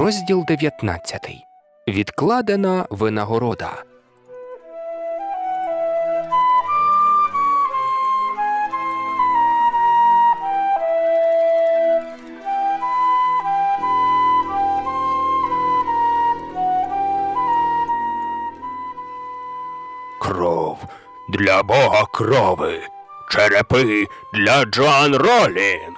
Розділ 19. Відкладена винагорода. Кров для бога крови. Черепи для Джоан Ролінг.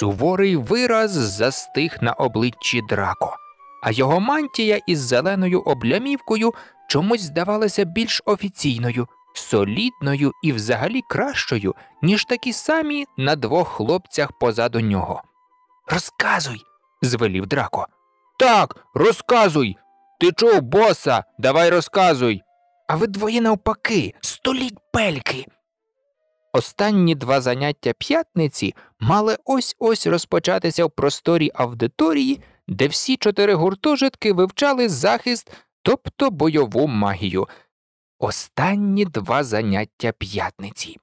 Суворий вираз застиг на обличчі драко, а його мантія із зеленою облямівкою чомусь здавалася більш офіційною, солідною і взагалі кращою, ніж такі самі на двох хлопцях позаду нього. Розказуй, звелів драко. Так, розказуй. Ти чув, боса, давай розказуй. А ви двоє навпаки, століть пельки. Останні два заняття п'ятниці мали ось-ось розпочатися в просторі аудиторії, де всі чотири гуртожитки вивчали захист, тобто бойову магію. Останні два заняття п'ятниці.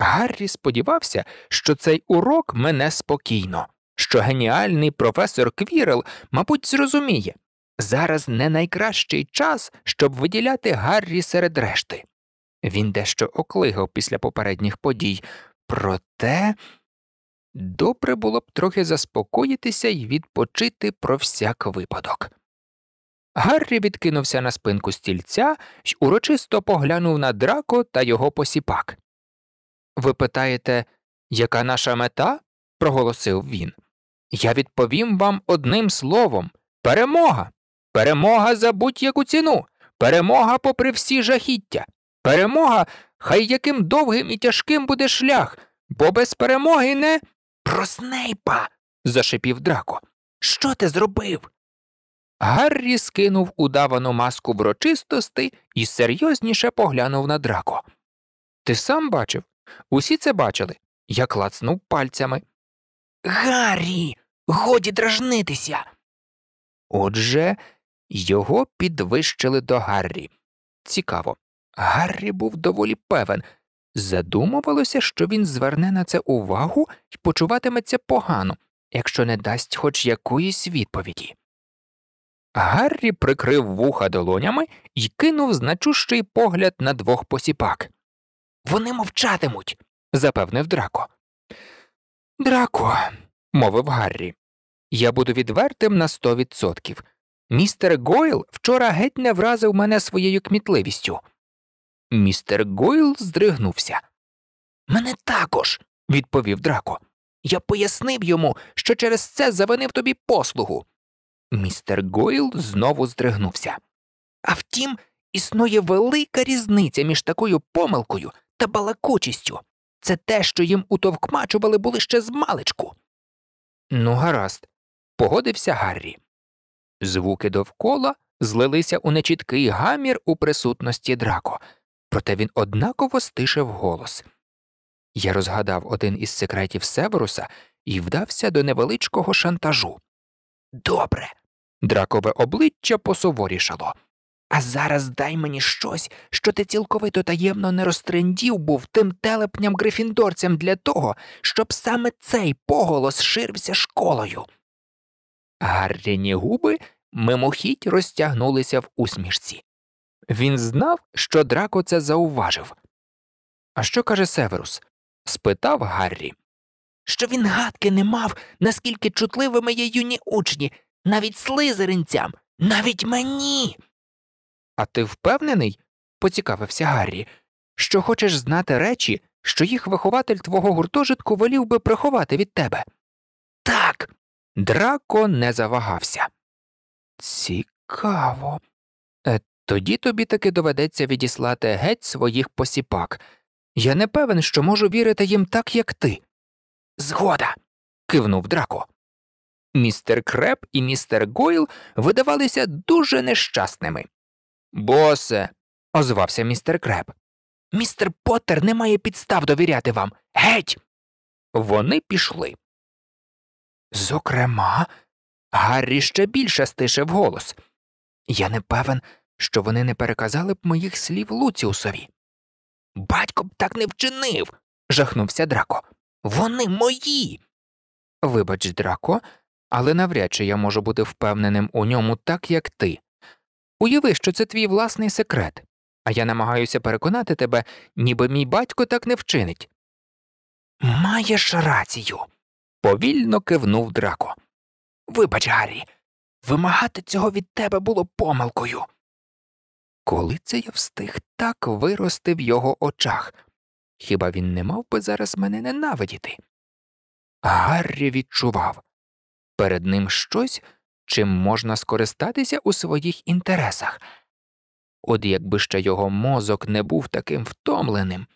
Гаррі сподівався, що цей урок мене спокійно, що геніальний професор Квірел, мабуть, зрозуміє зараз не найкращий час, щоб виділяти Гаррі серед решти. Він дещо оклигав після попередніх подій, проте добре було б трохи заспокоїтися і відпочити про всяк випадок. Гаррі відкинувся на спинку стільця й урочисто поглянув на драко та його посіпак. Ви питаєте, яка наша мета? проголосив він. Я відповім вам одним словом перемога. Перемога за будь-яку ціну, перемога попри всі жахіття, перемога, хай яким довгим і тяжким буде шлях, бо без перемоги не. Про Снейпа. зашипів драко. Що ти зробив? Гаррі скинув удавану маску врочистости і серйозніше поглянув на драко. Ти сам бачив? Усі це бачили. Я клацнув пальцями. Гаррі, годі дражнитися. Отже, його підвищили до Гаррі. Цікаво. Гаррі був доволі певен, Задумувалося, що він зверне на це увагу і почуватиметься погано, якщо не дасть хоч якоїсь відповіді. Гаррі прикрив вуха долонями і кинув значущий погляд на двох посіпак. Вони мовчатимуть, запевнив Драко. Драко, мовив Гаррі, я буду відвертим на сто відсотків. Містер Гойл вчора геть не вразив мене своєю кмітливістю. Містер Гойл здригнувся. Мене також, відповів Драко. Я пояснив йому, що через це завинив тобі послугу. Містер Гойл знову здригнувся. А втім, існує велика різниця між такою помилкою та балакучістю. Це те, що їм утовкмачували були ще з маличку. Ну, гаразд, погодився Гаррі. Звуки довкола злилися у нечіткий гамір у присутності Драко проте він однаково стишив голос. Я розгадав один із секретів Северуса і вдався до невеличкого шантажу. Добре. Дракове обличчя посуворішало. А зараз дай мені щось, що ти цілковито таємно не розтрендів був тим телепням грифіндорцям для того, щоб саме цей поголос ширився школою. Гарріні губи мимохідь розтягнулися в усмішці. Він знав, що драко це зауважив. А що каже Северус? спитав Гаррі. Що він гадки не мав, наскільки чутливими є юні учні, навіть слизеринцям, навіть мені. А ти впевнений, поцікавився Гаррі, що хочеш знати речі, що їх вихователь твого гуртожитку волів би приховати від тебе. Так. Драко не завагався. Цікаво. Тоді тобі таки доведеться відіслати геть своїх посіпак. Я не певен, що можу вірити їм так, як ти. Згода. кивнув драко. Містер Креп і містер Гойл видавалися дуже нещасними. Босе, озвався містер Креп. Містер Поттер не має підстав довіряти вам. Геть. Вони пішли. Зокрема, Гаррі ще більше стишив голос. Я не певен що вони не переказали б моїх слів Луціусові. Батько б так не вчинив. жахнувся Драко. Вони мої. Вибач, Драко, але навряд чи я можу бути впевненим у ньому так, як ти. Уяви, що це твій власний секрет, а я намагаюся переконати тебе, ніби мій батько так не вчинить. Маєш рацію. повільно кивнув Драко. Вибач, Гаррі, вимагати цього від тебе було помилкою. Коли це я встиг так вирости в його очах? Хіба він не мав би зараз мене ненавидіти? Гаррі відчував перед ним щось, чим можна скористатися у своїх інтересах. От якби ще його мозок не був таким втомленим,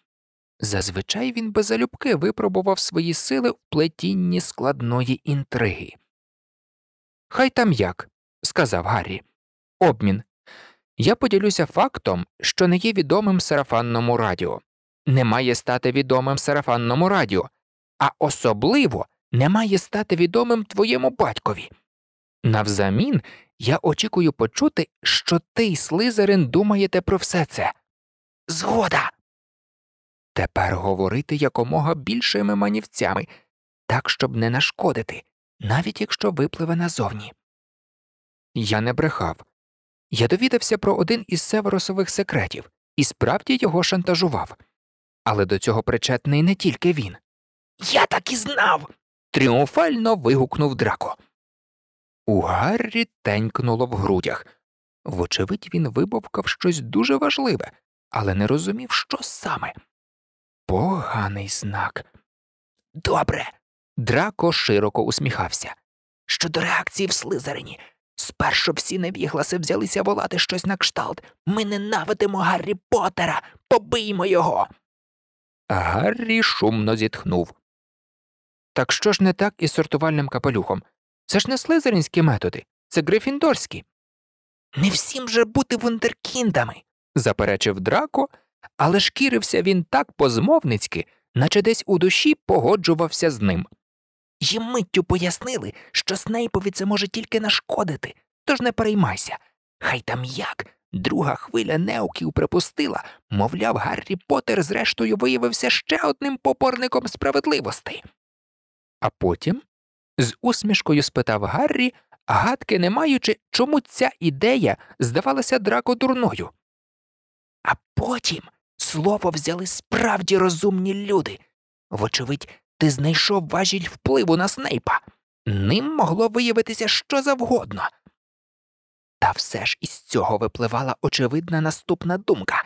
зазвичай він би залюбки випробував свої сили в плетінні складної інтриги. Хай там як, сказав Гаррі, обмін я поділюся фактом, що не є відомим сарафанному радіо, не має стати відомим сарафанному радіо, а особливо не має стати відомим твоєму батькові. Навзамін я очікую почути, що ти слизерин думаєте про все це. Згода. Тепер говорити якомога більшими манівцями, так щоб не нашкодити, навіть якщо випливе назовні. Я не брехав я довідався про один із северосових секретів і справді його шантажував. Але до цього причетний не тільки він. Я так і знав. тріумфально вигукнув Драко. У Гаррі тенькнуло в грудях. Вочевидь, він вибовкав щось дуже важливе, але не розумів, що саме. Поганий знак. Добре. Драко широко усміхався. Щодо реакції в слизерині. Спершу всі невігласи взялися волати щось на кшталт. Ми ненавидимо Гаррі Поттера! Побиймо його. Гаррі шумно зітхнув. Так що ж не так із сортувальним капелюхом? Це ж не слизеринські методи, це грифіндорські. Не всім же бути вундеркіндами, заперечив Драко, але шкірився він так позмовницьки, наче десь у душі погоджувався з ним. Їм миттю пояснили, що Снейпові це може тільки нашкодити, тож не переймайся. Хай там як. Друга хвиля неоків припустила, мовляв, Гаррі Поттер зрештою виявився ще одним попорником справедливості. А потім з усмішкою спитав Гаррі, гадки не маючи, чому ця ідея здавалася драко дурною. А потім слово взяли справді розумні люди. Вочевидь, ти знайшов важіль впливу на Снейпа. Ним могло виявитися що завгодно. Та все ж із цього випливала очевидна наступна думка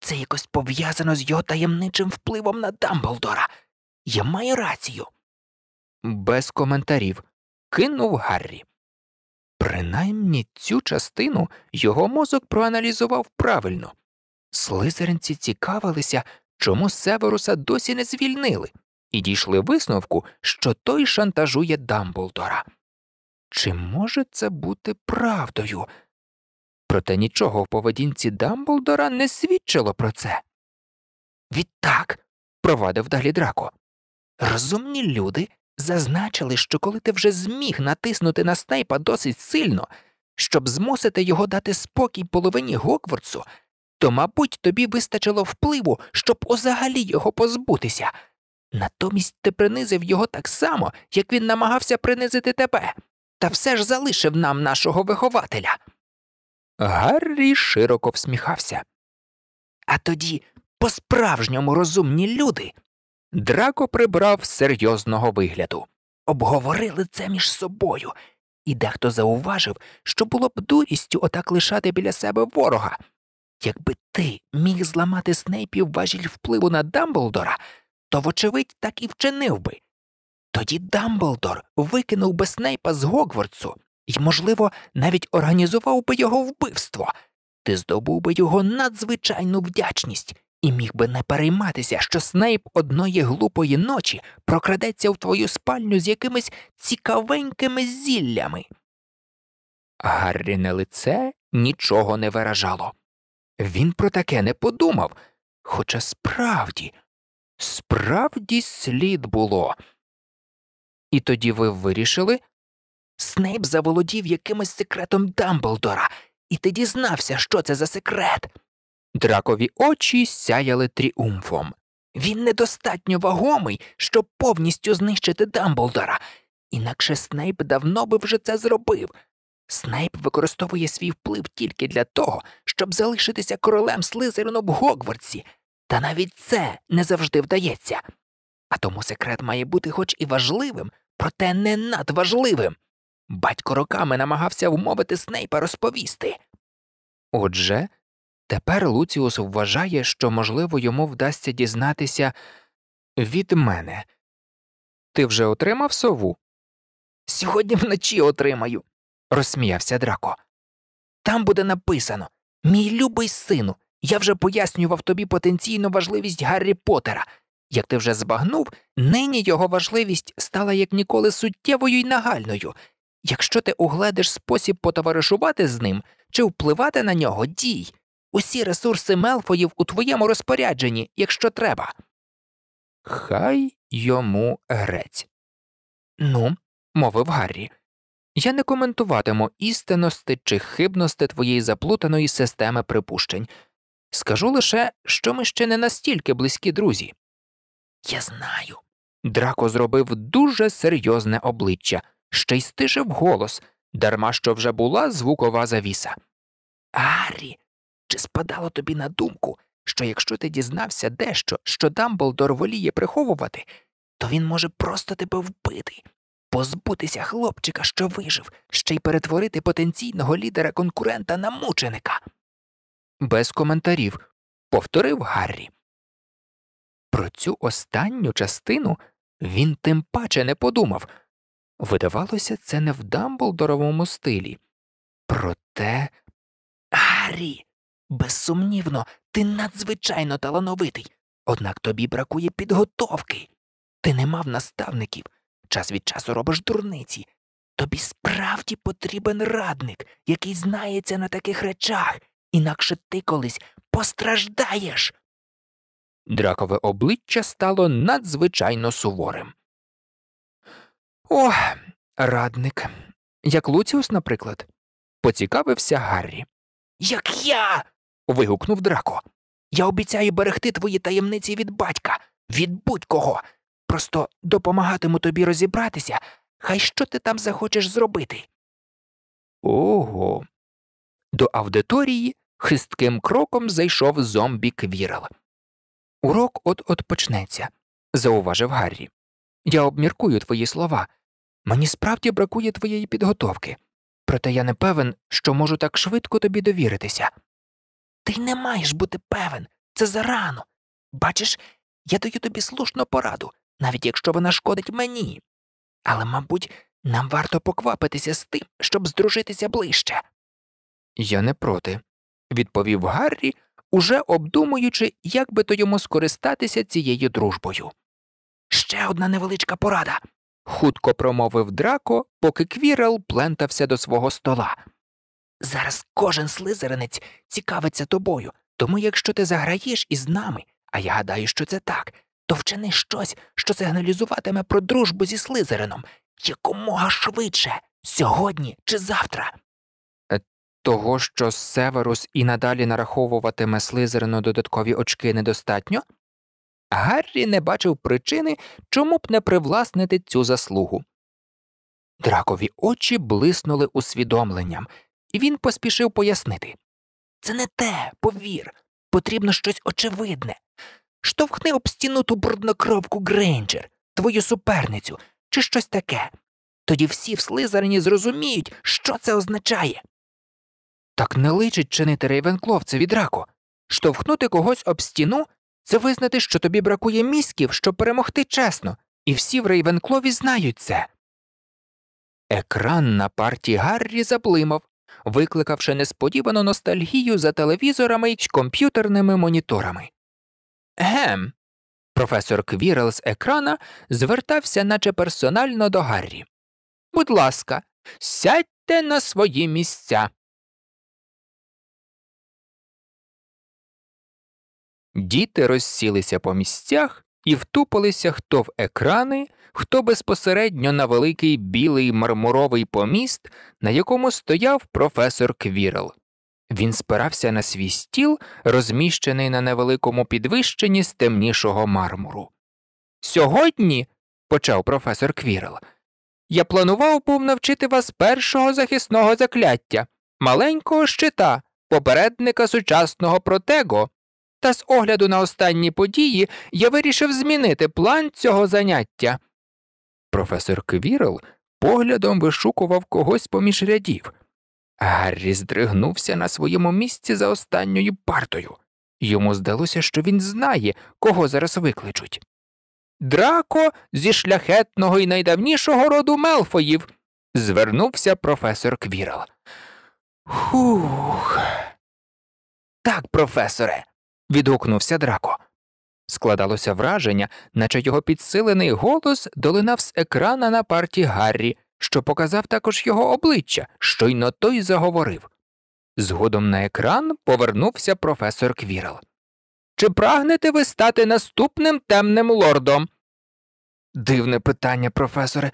це якось пов'язано з його таємничим впливом на Дамблдора. Я маю рацію. Без коментарів кинув Гаррі. Принаймні цю частину його мозок проаналізував правильно. Слизеринці цікавилися, чому Северуса досі не звільнили і дійшли висновку, що той шантажує Дамблдора. Чи може це бути правдою? Проте нічого в поведінці Дамблдора не свідчило про це. Відтак, провадив далі драко, розумні люди зазначили, що коли ти вже зміг натиснути на Снейпа досить сильно, щоб змусити його дати спокій половині Гогвардсу, то, мабуть, тобі вистачило впливу, щоб узагалі його позбутися. Натомість ти принизив його так само, як він намагався принизити тебе, та все ж залишив нам нашого вихователя. Гаррі широко всміхався. А тоді, по справжньому розумні люди, драко прибрав серйозного вигляду, обговорили це між собою, і дехто зауважив, що було б дурістю отак лишати біля себе ворога. Якби ти міг зламати Снейпів важіль впливу на Дамблдора то, вочевидь, так і вчинив би. Тоді Дамблдор викинув би Снейпа з Гогвардсу і, можливо, навіть організував би його вбивство, ти здобув би його надзвичайну вдячність і міг би не перейматися, що Снейп одної глупої ночі прокрадеться в твою спальню з якимись цікавенькими зіллями. Гарріне лице нічого не виражало. Він про таке не подумав, хоча справді Справді слід було. І тоді ви вирішили. Снейп заволодів якимось секретом Дамблдора, і ти дізнався, що це за секрет. Дракові очі сяяли тріумфом. Він недостатньо вагомий, щоб повністю знищити Дамблдора, інакше Снейп давно би вже це зробив. Снейп використовує свій вплив тільки для того, щоб залишитися королем Слизерину в Гогвартсі – та навіть це не завжди вдається. А тому секрет має бути хоч і важливим, проте не надважливим. Батько роками намагався вмовити Снейпа розповісти. Отже, тепер Луціус вважає, що, можливо, йому вдасться дізнатися від мене. Ти вже отримав сову? Сьогодні вночі отримаю, розсміявся Драко. Там буде написано Мій любий сину, я вже пояснював тобі потенційну важливість Гаррі Поттера. Як ти вже збагнув, нині його важливість стала як ніколи суттєвою і нагальною. Якщо ти угледиш спосіб потоваришувати з ним чи впливати на нього, дій. Усі ресурси Мелфоїв у твоєму розпорядженні, якщо треба. Хай йому грець. Ну, мовив Гаррі, я не коментуватиму істинності чи хибності твоєї заплутаної системи припущень. Скажу лише, що ми ще не настільки близькі друзі. Я знаю. Драко зробив дуже серйозне обличчя, ще й стишив голос, дарма що вже була звукова завіса. Гаррі, чи спадало тобі на думку, що якщо ти дізнався дещо, що Дамблдор воліє приховувати, то він може просто тебе вбити, позбутися хлопчика, що вижив, ще й перетворити потенційного лідера конкурента на мученика без коментарів, повторив Гаррі. Про цю останню частину він тим паче не подумав. Видавалося, це не в Дамблдоровому стилі. Проте. Гаррі, безсумнівно, ти надзвичайно талановитий, однак тобі бракує підготовки. Ти не мав наставників, час від часу робиш дурниці. Тобі справді потрібен радник, який знається на таких речах, інакше ти колись постраждаєш. Дракове обличчя стало надзвичайно суворим. О, радник, як Луціус, наприклад, поцікавився Гаррі. Як я. вигукнув драко. Я обіцяю берегти твої таємниці від батька, від будь кого. Просто допомагатиму тобі розібратися, хай що ти там захочеш зробити. Ого. До аудиторії хистким кроком зайшов зомбі квірал. Урок от от почнеться, зауважив Гаррі. Я обміркую твої слова. Мені справді бракує твоєї підготовки, проте я не певен, що можу так швидко тобі довіритися. Ти не маєш бути певен, це зарано. Бачиш, я даю тобі слушну пораду, навіть якщо вона шкодить мені. Але, мабуть, нам варто поквапитися з тим, щоб здружитися ближче. Я не проти, відповів Гаррі, уже обдумуючи, як би то йому скористатися цією дружбою. Ще одна невеличка порада. хутко промовив драко, поки квірел плентався до свого стола. Зараз кожен слизеринець цікавиться тобою, тому якщо ти заграєш із нами, а я гадаю, що це так, то вчини щось, що сигналізуватиме про дружбу зі слизерином якомога швидше, сьогодні чи завтра того, що Северус і надалі нараховуватиме Слизерину додаткові очки недостатньо, Гаррі не бачив причини, чому б не привласнити цю заслугу. Дракові очі блиснули усвідомленням, і він поспішив пояснити це не те, повір, потрібно щось очевидне. Штовхни об стіну ту бруднокровку Грейнджер, твою суперницю, чи щось таке. Тоді всі в Слизерині зрозуміють, що це означає. Так не личить чинити рейвенкловце від раку. Штовхнути когось об стіну це визнати, що тобі бракує місків, щоб перемогти чесно, і всі в рейвенклові знають це. Екран на парті Гаррі заблимав, викликавши несподівану ностальгію за телевізорами й комп'ютерними моніторами. Гем. Професор Квірел з екрана звертався, наче персонально до Гаррі. Будь ласка, сядьте на свої місця. Діти розсілися по місцях і втупилися хто в екрани, хто безпосередньо на великий білий мармуровий поміст, на якому стояв професор Квірл. Він спирався на свій стіл, розміщений на невеликому підвищенні з темнішого мармуру. Сьогодні, почав професор Квірл, я планував був навчити вас першого захисного закляття, маленького щита, попередника сучасного протего, та з огляду на останні події я вирішив змінити план цього заняття. Професор Квірл поглядом вишукував когось поміж рядів. Гаррі здригнувся на своєму місці за останньою партою. Йому здалося, що він знає, кого зараз викличуть. Драко зі шляхетного і найдавнішого роду Мелфоїв. звернувся професор Квірл. Хух. Так, професоре, відгукнувся драко. Складалося враження, наче його підсилений голос долинав з екрана на парті Гаррі, що показав також його обличчя, щойно той заговорив. Згодом на екран повернувся професор Квірл. Чи прагнете ви стати наступним темним лордом? Дивне питання, професоре.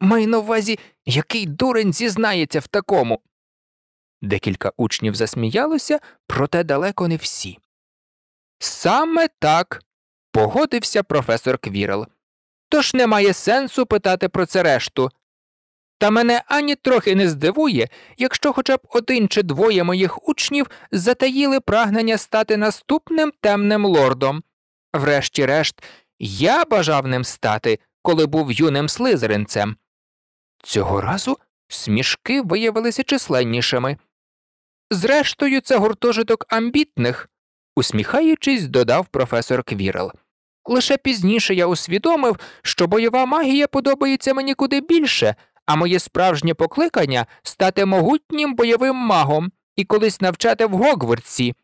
Маю на увазі, який дурень зізнається в такому. Декілька учнів засміялося, проте далеко не всі. Саме так, погодився професор Квірл. Тож немає сенсу питати про це решту. Та мене ані трохи не здивує, якщо хоча б один чи двоє моїх учнів затаїли прагнення стати наступним темним лордом. Врешті-решт, я бажав ним стати, коли був юним слизеринцем. Цього разу смішки виявилися численнішими. Зрештою, це гуртожиток амбітних, усміхаючись, додав професор Квірл. Лише пізніше я усвідомив, що бойова магія подобається мені куди більше, а моє справжнє покликання стати могутнім бойовим магом і колись навчати в Гогвардсі.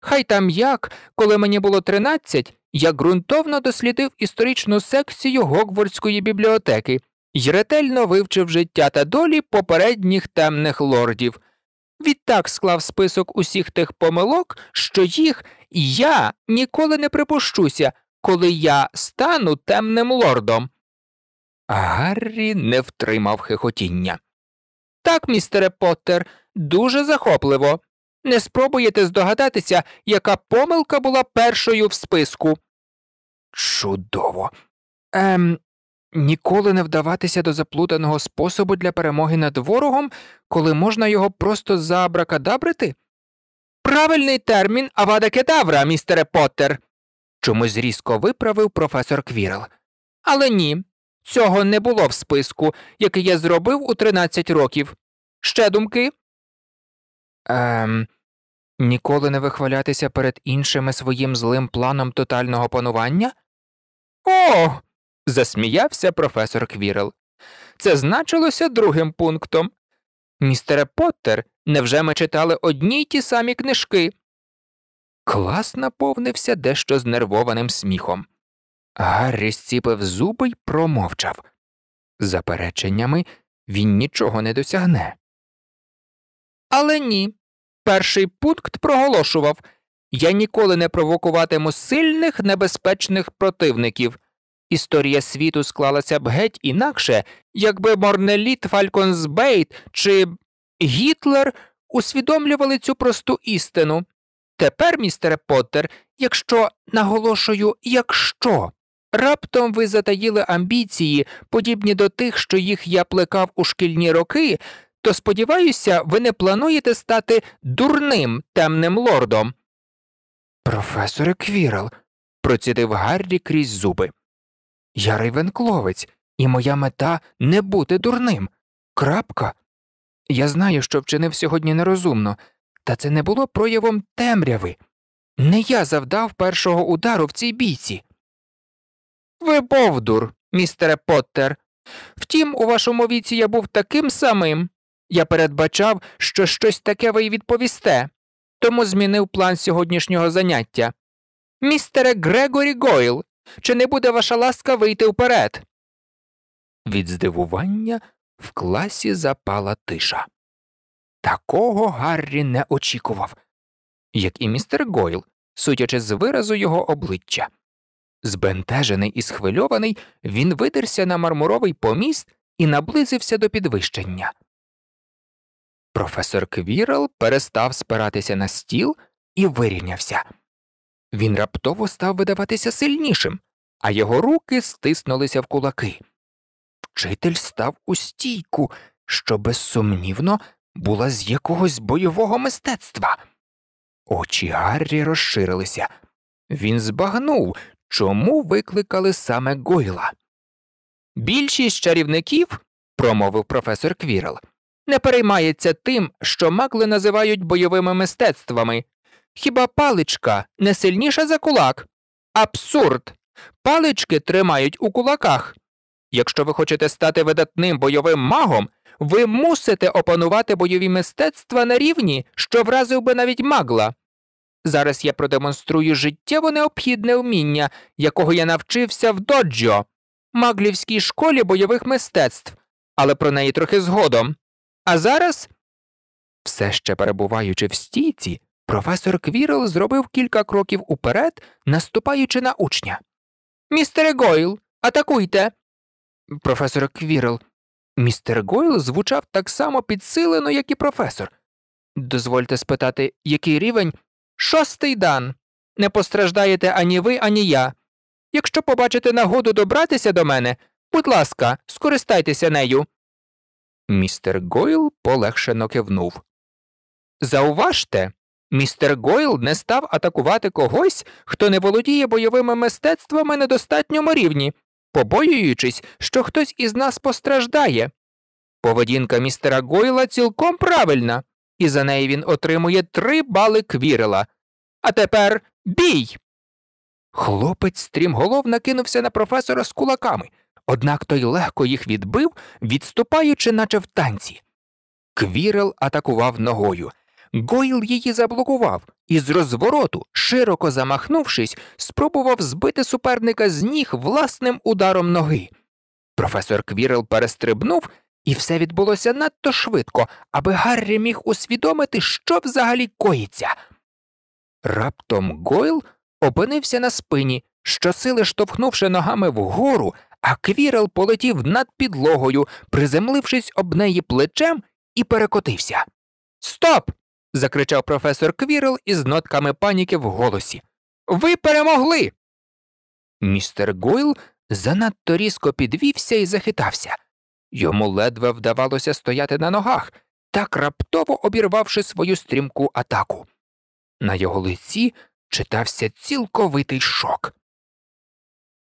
Хай там як, коли мені було 13, я ґрунтовно дослідив історичну секцію Гогвардської бібліотеки і ретельно вивчив життя та долі попередніх темних лордів відтак склав список усіх тих помилок, що їх я ніколи не припущуся, коли я стану темним лордом. Гаррі не втримав хихотіння. Так, містере Поттер, дуже захопливо. Не спробуєте здогадатися, яка помилка була першою в списку. Чудово. Ем, Ніколи не вдаватися до заплутаного способу для перемоги над ворогом, коли можна його просто забракадабрити? Правильний термін авада кедавра, містере Поттер, чомусь різко виправив професор Квірл. Але ні, цього не було в списку, який я зробив у 13 років. Ще думки? Ем, Ніколи не вихвалятися перед іншими своїм злим планом тотального панування? О! засміявся професор Квірел. Це значилося другим пунктом. Містере Поттер, невже ми читали одні й ті самі книжки? Клас наповнився дещо знервованим сміхом. Гаррі зціпив зуби й промовчав. Запереченнями він нічого не досягне. Але ні. Перший пункт проголошував Я ніколи не провокуватиму сильних небезпечних противників. Історія світу склалася б геть інакше, якби Морнеліт Фальконсбейт чи Гітлер усвідомлювали цю просту істину. Тепер, містере Поттер, якщо наголошую, якщо раптом ви затаїли амбіції, подібні до тих, що їх я плекав у шкільні роки, то сподіваюся, ви не плануєте стати дурним темним лордом. Професоре Квірл, процідив Гаррі крізь зуби. Я рейвенкловець, і моя мета не бути дурним. Крапка. Я знаю, що вчинив сьогодні нерозумно, та це не було проявом темряви. Не я завдав першого удару в цій бійці. Ви бовдур, містере Поттер. Втім, у вашому віці я був таким самим. Я передбачав, що щось таке ви й відповісте, тому змінив план сьогоднішнього заняття. Містере Грегорі Гойл, чи не буде ваша ласка вийти вперед? Від здивування в класі запала тиша. Такого Гаррі не очікував, як і містер Гойл, судячи з виразу його обличчя. Збентежений і схвильований, він видерся на мармуровий поміст і наблизився до підвищення. Професор Квірл перестав спиратися на стіл і вирівнявся. Він раптово став видаватися сильнішим, а його руки стиснулися в кулаки. Вчитель став у стійку, що безсумнівно була з якогось бойового мистецтва. Очі Гаррі розширилися. Він збагнув, чому викликали саме Гойла. Більшість чарівників, промовив професор Квірл, не переймається тим, що макли називають бойовими мистецтвами Хіба паличка не сильніша за кулак? Абсурд! Палички тримають у кулаках. Якщо ви хочете стати видатним бойовим магом, ви мусите опанувати бойові мистецтва на рівні, що вразив би навіть магла. Зараз я продемонструю життєво необхідне вміння, якого я навчився в доджо, маглівській школі бойових мистецтв, але про неї трохи згодом. А зараз, все ще перебуваючи в стійці, Професор Квірл зробив кілька кроків уперед, наступаючи на учня. Містере Гойл, атакуйте. Професор Квірл. Містер Гойл звучав так само підсилено, як і професор. Дозвольте спитати, який рівень? Шостий дан. Не постраждаєте ані ви, ані я. Якщо побачите нагоду добратися до мене, будь ласка, скористайтеся нею. Містер Гойл полегшено кивнув. Зауважте, Містер Гойл не став атакувати когось, хто не володіє бойовими мистецтвами на достатньому рівні, побоюючись, що хтось із нас постраждає. Поведінка містера Гойла цілком правильна, і за неї він отримує три бали квірела. А тепер бій. Хлопець стрімголов накинувся на професора з кулаками, однак той легко їх відбив, відступаючи, наче в танці. Квірел атакував ногою. Гойл її заблокував і з розвороту, широко замахнувшись, спробував збити суперника з ніг власним ударом ноги. Професор Квірел перестрибнув, і все відбулося надто швидко, аби Гаррі міг усвідомити, що взагалі коїться. Раптом Гойл опинився на спині, щосили штовхнувши ногами вгору, а квірел полетів над підлогою, приземлившись об неї плечем, і перекотився. Стоп! закричав професор Квірл із нотками паніки в голосі. Ви перемогли. Містер Гойл занадто різко підвівся і захитався. Йому ледве вдавалося стояти на ногах, так раптово обірвавши свою стрімку атаку. На його лиці читався цілковитий шок.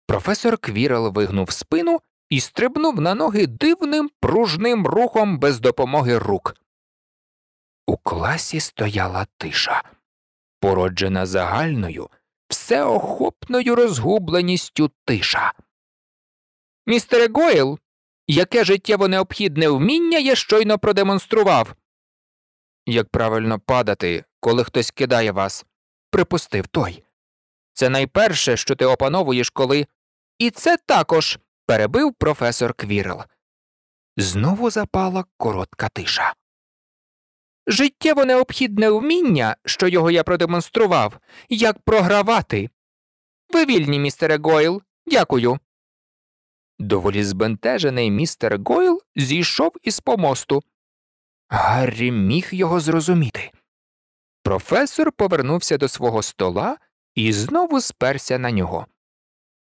Професор Квірел вигнув спину і стрибнув на ноги дивним пружним рухом без допомоги рук. У класі стояла тиша, породжена загальною, всеохопною розгубленістю тиша. Містере Гойл, яке життєво необхідне вміння я щойно продемонстрував. Як правильно падати, коли хтось кидає вас, припустив той. Це найперше, що ти опановуєш, коли. І це також перебив професор Квірл. Знову запала коротка тиша життєво необхідне вміння, що його я продемонстрував, як програвати. Ви вільні, містере Гойл, дякую. Доволі збентежений містер Гойл зійшов із помосту. Гаррі міг його зрозуміти. Професор повернувся до свого стола і знову сперся на нього.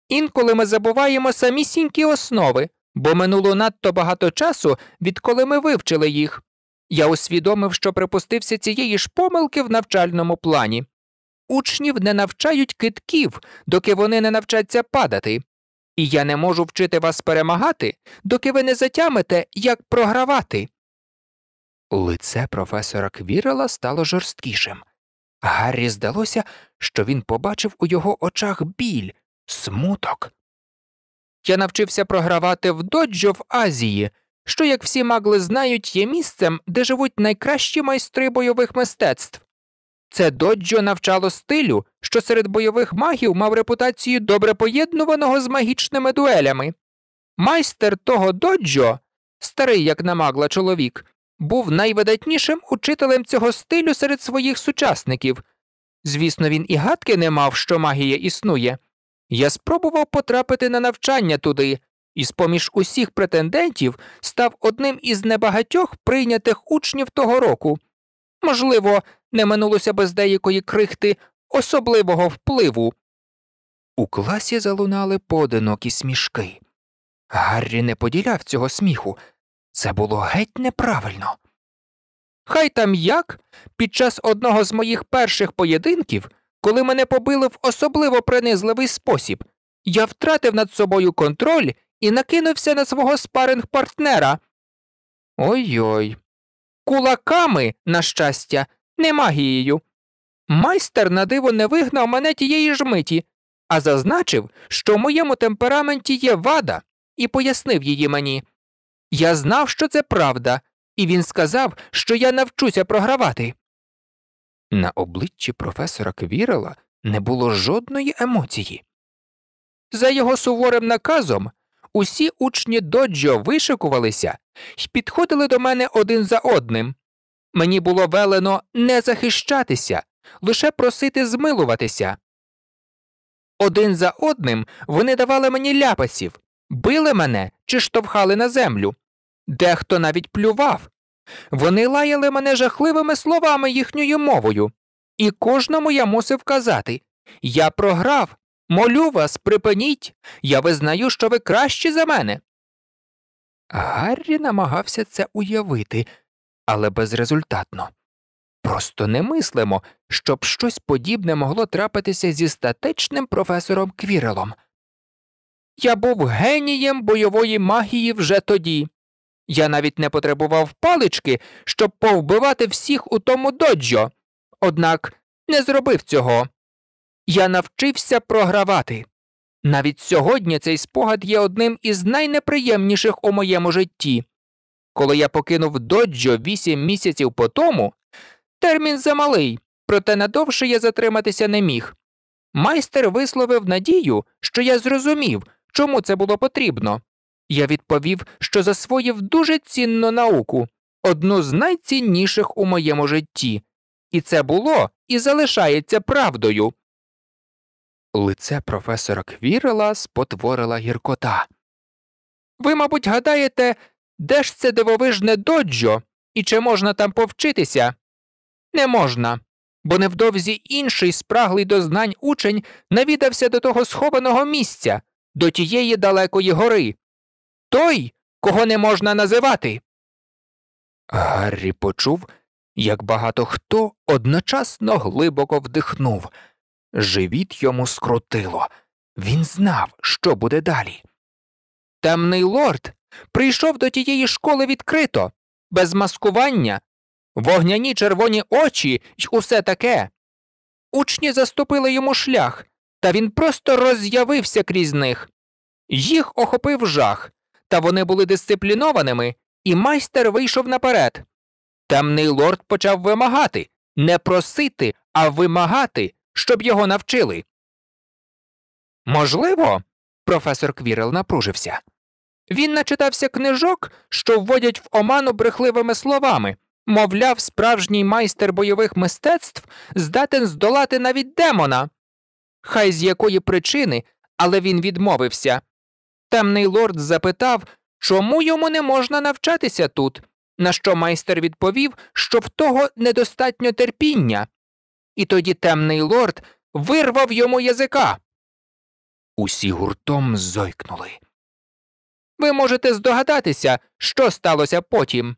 Інколи ми забуваємо самісінькі основи, бо минуло надто багато часу, відколи ми вивчили їх. Я усвідомив, що припустився цієї ж помилки в навчальному плані. Учнів не навчають китків, доки вони не навчаться падати, і я не можу вчити вас перемагати, доки ви не затямите, як програвати. Лице професора Квірела стало жорсткішим. Гаррі здалося, що він побачив у його очах біль, смуток. Я навчився програвати в доджо в Азії що, як всі магли знають, є місцем, де живуть найкращі майстри бойових мистецтв. Це доджо навчало стилю, що серед бойових магів мав репутацію добре поєднуваного з магічними дуелями. Майстер того доджо, старий, як намагла чоловік, був найвидатнішим учителем цього стилю серед своїх сучасників. Звісно, він і гадки не мав, що магія існує. Я спробував потрапити на навчання туди, і з-поміж усіх претендентів став одним із небагатьох прийнятих учнів того року. Можливо, не минулося без деякої крихти особливого впливу. У класі залунали поодинокі смішки. Гаррі не поділяв цього сміху. Це було геть неправильно. Хай там як під час одного з моїх перших поєдинків, коли мене побили в особливо принизливий спосіб, я втратив над собою контроль і накинувся на свого спаринг партнера. Ой-ой. Кулаками, на щастя, не магією. Майстер на диво не вигнав мене тієї ж миті, а зазначив, що в моєму темпераменті є вада, і пояснив її мені. Я знав, що це правда, і він сказав, що я навчуся програвати. На обличчі професора Квірела не було жодної емоції. За його суворим наказом усі учні доджо вишикувалися й підходили до мене один за одним. Мені було велено не захищатися, лише просити змилуватися. Один за одним вони давали мені ляпасів, били мене чи штовхали на землю. Дехто навіть плював. Вони лаяли мене жахливими словами їхньою мовою, і кожному я мусив казати Я програв, Молю вас, припиніть. Я визнаю, що ви кращі за мене. Гаррі намагався це уявити, але безрезультатно. Просто не мислимо, щоб щось подібне могло трапитися зі статичним професором Квірелом. Я був генієм бойової магії вже тоді. Я навіть не потребував палички, щоб повбивати всіх у тому доджо, однак не зробив цього. Я навчився програвати. Навіть сьогодні цей спогад є одним із найнеприємніших у моєму житті. Коли я покинув доджо вісім місяців по тому, термін замалий, проте надовше я затриматися не міг. Майстер висловив надію, що я зрозумів, чому це було потрібно. Я відповів, що засвоїв дуже цінну науку, одну з найцінніших у моєму житті, і це було і залишається правдою. Лице професора Квірела спотворила гіркота. Ви, мабуть, гадаєте, де ж це дивовижне доджо і чи можна там повчитися? Не можна, бо невдовзі інший спраглий до знань учень навідався до того схованого місця, до тієї далекої гори. Той, кого не можна називати. Гаррі почув, як багато хто одночасно глибоко вдихнув. Живіт йому скрутило. Він знав, що буде далі. Темний лорд прийшов до тієї школи відкрито, без маскування, вогняні червоні очі й усе таке. Учні заступили йому шлях, та він просто роз'явився крізь них. Їх охопив жах, та вони були дисциплінованими, і майстер вийшов наперед. Темний лорд почав вимагати, не просити, а вимагати щоб його навчили. Можливо, професор Квірел напружився. Він начитався книжок, що вводять в оману брехливими словами мовляв, справжній майстер бойових мистецтв здатен здолати навіть демона. Хай з якої причини, але він відмовився. Темний лорд запитав, чому йому не можна навчатися тут, на що майстер відповів, що в того недостатньо терпіння і тоді темний лорд вирвав йому язика. Усі гуртом зойкнули. Ви можете здогадатися, що сталося потім.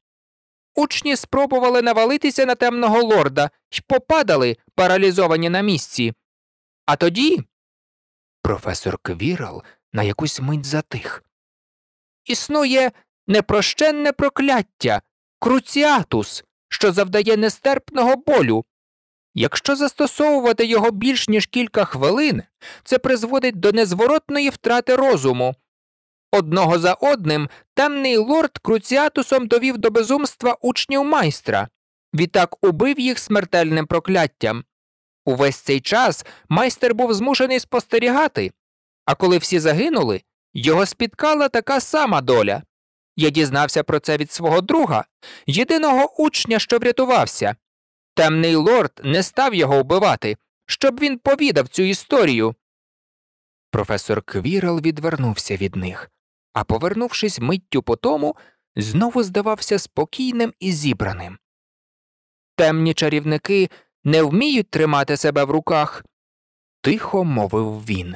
Учні спробували навалитися на темного лорда й попадали, паралізовані на місці. А тоді. Професор Квірал на якусь мить затих. Існує непрощенне прокляття, круціатус, що завдає нестерпного болю, Якщо застосовувати його більш ніж кілька хвилин, це призводить до незворотної втрати розуму. Одного за одним темний лорд круціатусом довів до безумства учнів майстра, відтак убив їх смертельним прокляттям. Увесь цей час майстер був змушений спостерігати, а коли всі загинули, його спіткала така сама доля. Я дізнався про це від свого друга, єдиного учня, що врятувався. Темний лорд не став його вбивати, щоб він повідав цю історію. Професор Квірал відвернувся від них, а, повернувшись миттю по тому, знову здавався спокійним і зібраним. Темні чарівники не вміють тримати себе в руках, тихо мовив він.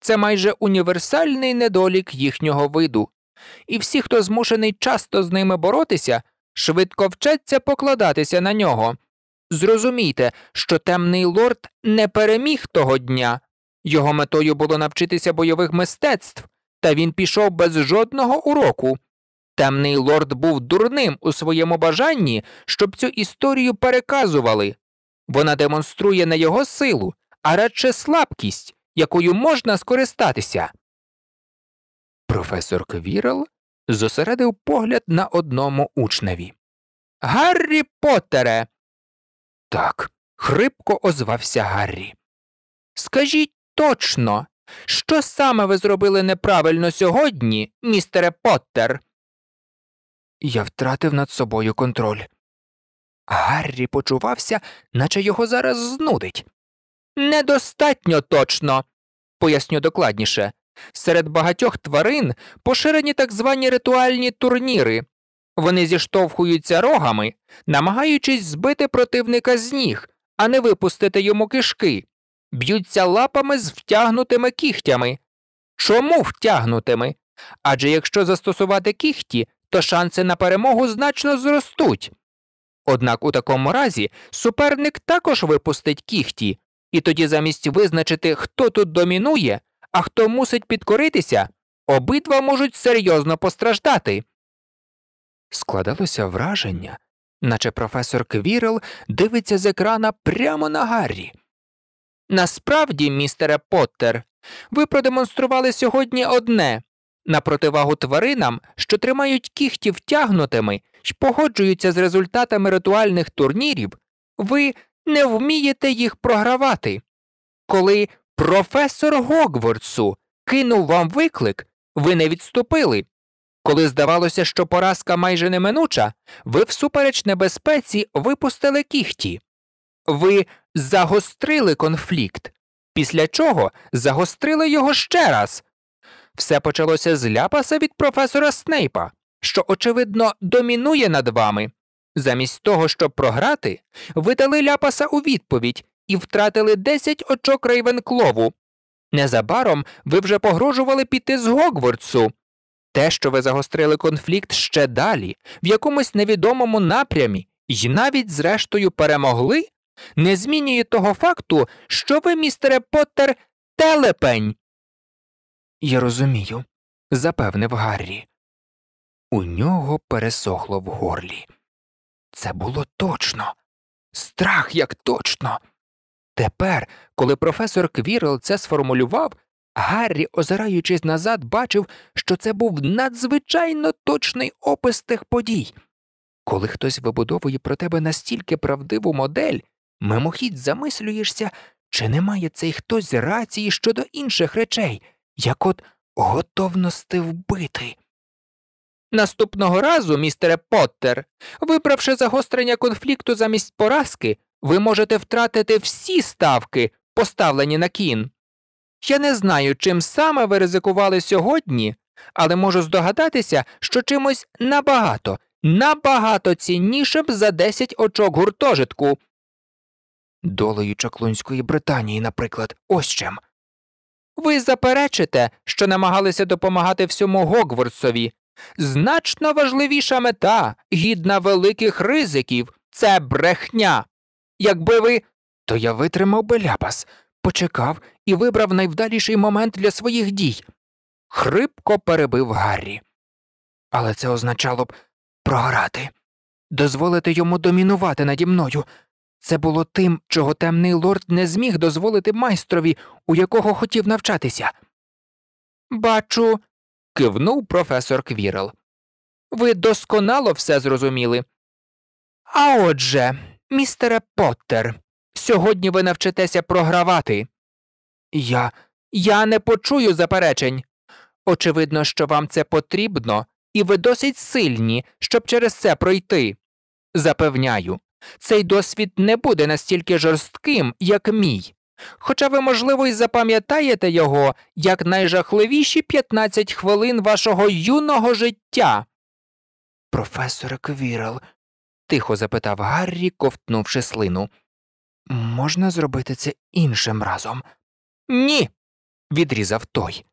Це майже універсальний недолік їхнього виду, і всі, хто змушений часто з ними боротися, швидко вчаться покладатися на нього. Зрозумійте, що темний лорд не переміг того дня, його метою було навчитися бойових мистецтв, та він пішов без жодного уроку. Темний лорд був дурним у своєму бажанні, щоб цю історію переказували. Вона демонструє не його силу, а радше слабкість, якою можна скористатися. Професор Квірел зосередив погляд на одному учневі. Гаррі Поттере так, хрипко озвався Гаррі. Скажіть точно, що саме ви зробили неправильно сьогодні, містере Поттер? Я втратив над собою контроль. Гаррі почувався, наче його зараз знудить. Недостатньо точно, поясню докладніше. Серед багатьох тварин поширені так звані ритуальні турніри, вони зіштовхуються рогами, намагаючись збити противника з ніг, а не випустити йому кишки, б'ються лапами з втягнутими кігтями. Чому втягнутими? Адже якщо застосувати кігті, то шанси на перемогу значно зростуть. Однак у такому разі суперник також випустить кігті, і тоді замість визначити, хто тут домінує, а хто мусить підкоритися, обидва можуть серйозно постраждати. Складалося враження, наче професор Квірел дивиться з екрана прямо на Гаррі. Насправді, містере Поттер, ви продемонстрували сьогодні одне на противагу тваринам, що тримають кіхті втягнутими й погоджуються з результатами ритуальних турнірів, ви не вмієте їх програвати. Коли професор Гогвардсу кинув вам виклик, ви не відступили. Коли здавалося, що поразка майже неминуча, ви всупереч небезпеці випустили кіхті, ви загострили конфлікт, після чого загострили його ще раз. Все почалося з ляпаса від професора Снейпа, що, очевидно, домінує над вами. Замість того, щоб програти, ви дали ляпаса у відповідь і втратили 10 очок рейвенклову. Незабаром ви вже погрожували піти з Гогвордсу те, що ви загострили конфлікт ще далі, в якомусь невідомому напрямі, і навіть, зрештою, перемогли, не змінює того факту, що ви, містере Поттер, телепень. Я розумію, запевнив Гаррі. У нього пересохло в горлі. Це було точно, страх як точно. Тепер, коли професор Квірл це сформулював, Гаррі, озираючись назад, бачив, що це був надзвичайно точний опис тих подій. Коли хтось вибудовує про тебе настільки правдиву модель, мимохідь замислюєшся, чи немає цей хтось рації щодо інших речей, як от готовності вбити. Наступного разу, містере Поттер, вибравши загострення конфлікту замість поразки, ви можете втратити всі ставки, поставлені на кін. Я не знаю, чим саме ви ризикували сьогодні, але можу здогадатися, що чимось набагато, набагато ціннішим за 10 очок гуртожитку. Долею Чаклунської Британії, наприклад, ось чим. Ви заперечите, що намагалися допомагати всьому Гогвордсові. Значно важливіша мета, гідна великих ризиків, це брехня. Якби ви. То я витримав би ляпас, почекав і вибрав найвдаліший момент для своїх дій. Хрипко перебив Гаррі. Але це означало б програти, дозволити йому домінувати наді мною. Це було тим, чого темний лорд не зміг дозволити майстрові, у якого хотів навчатися. Бачу. кивнув професор Квірел. Ви досконало все зрозуміли. А отже, містере Поттер, Сьогодні ви навчитеся програвати. Я. Я не почую заперечень. Очевидно, що вам це потрібно, і ви досить сильні, щоб через це пройти. Запевняю, цей досвід не буде настільки жорстким, як мій. Хоча ви, можливо, і запам'ятаєте його як найжахливіші 15 хвилин вашого юного життя. Професор Квірел, тихо запитав Гаррі, ковтнувши слину. Можна зробити це іншим разом. Ні. відрізав той.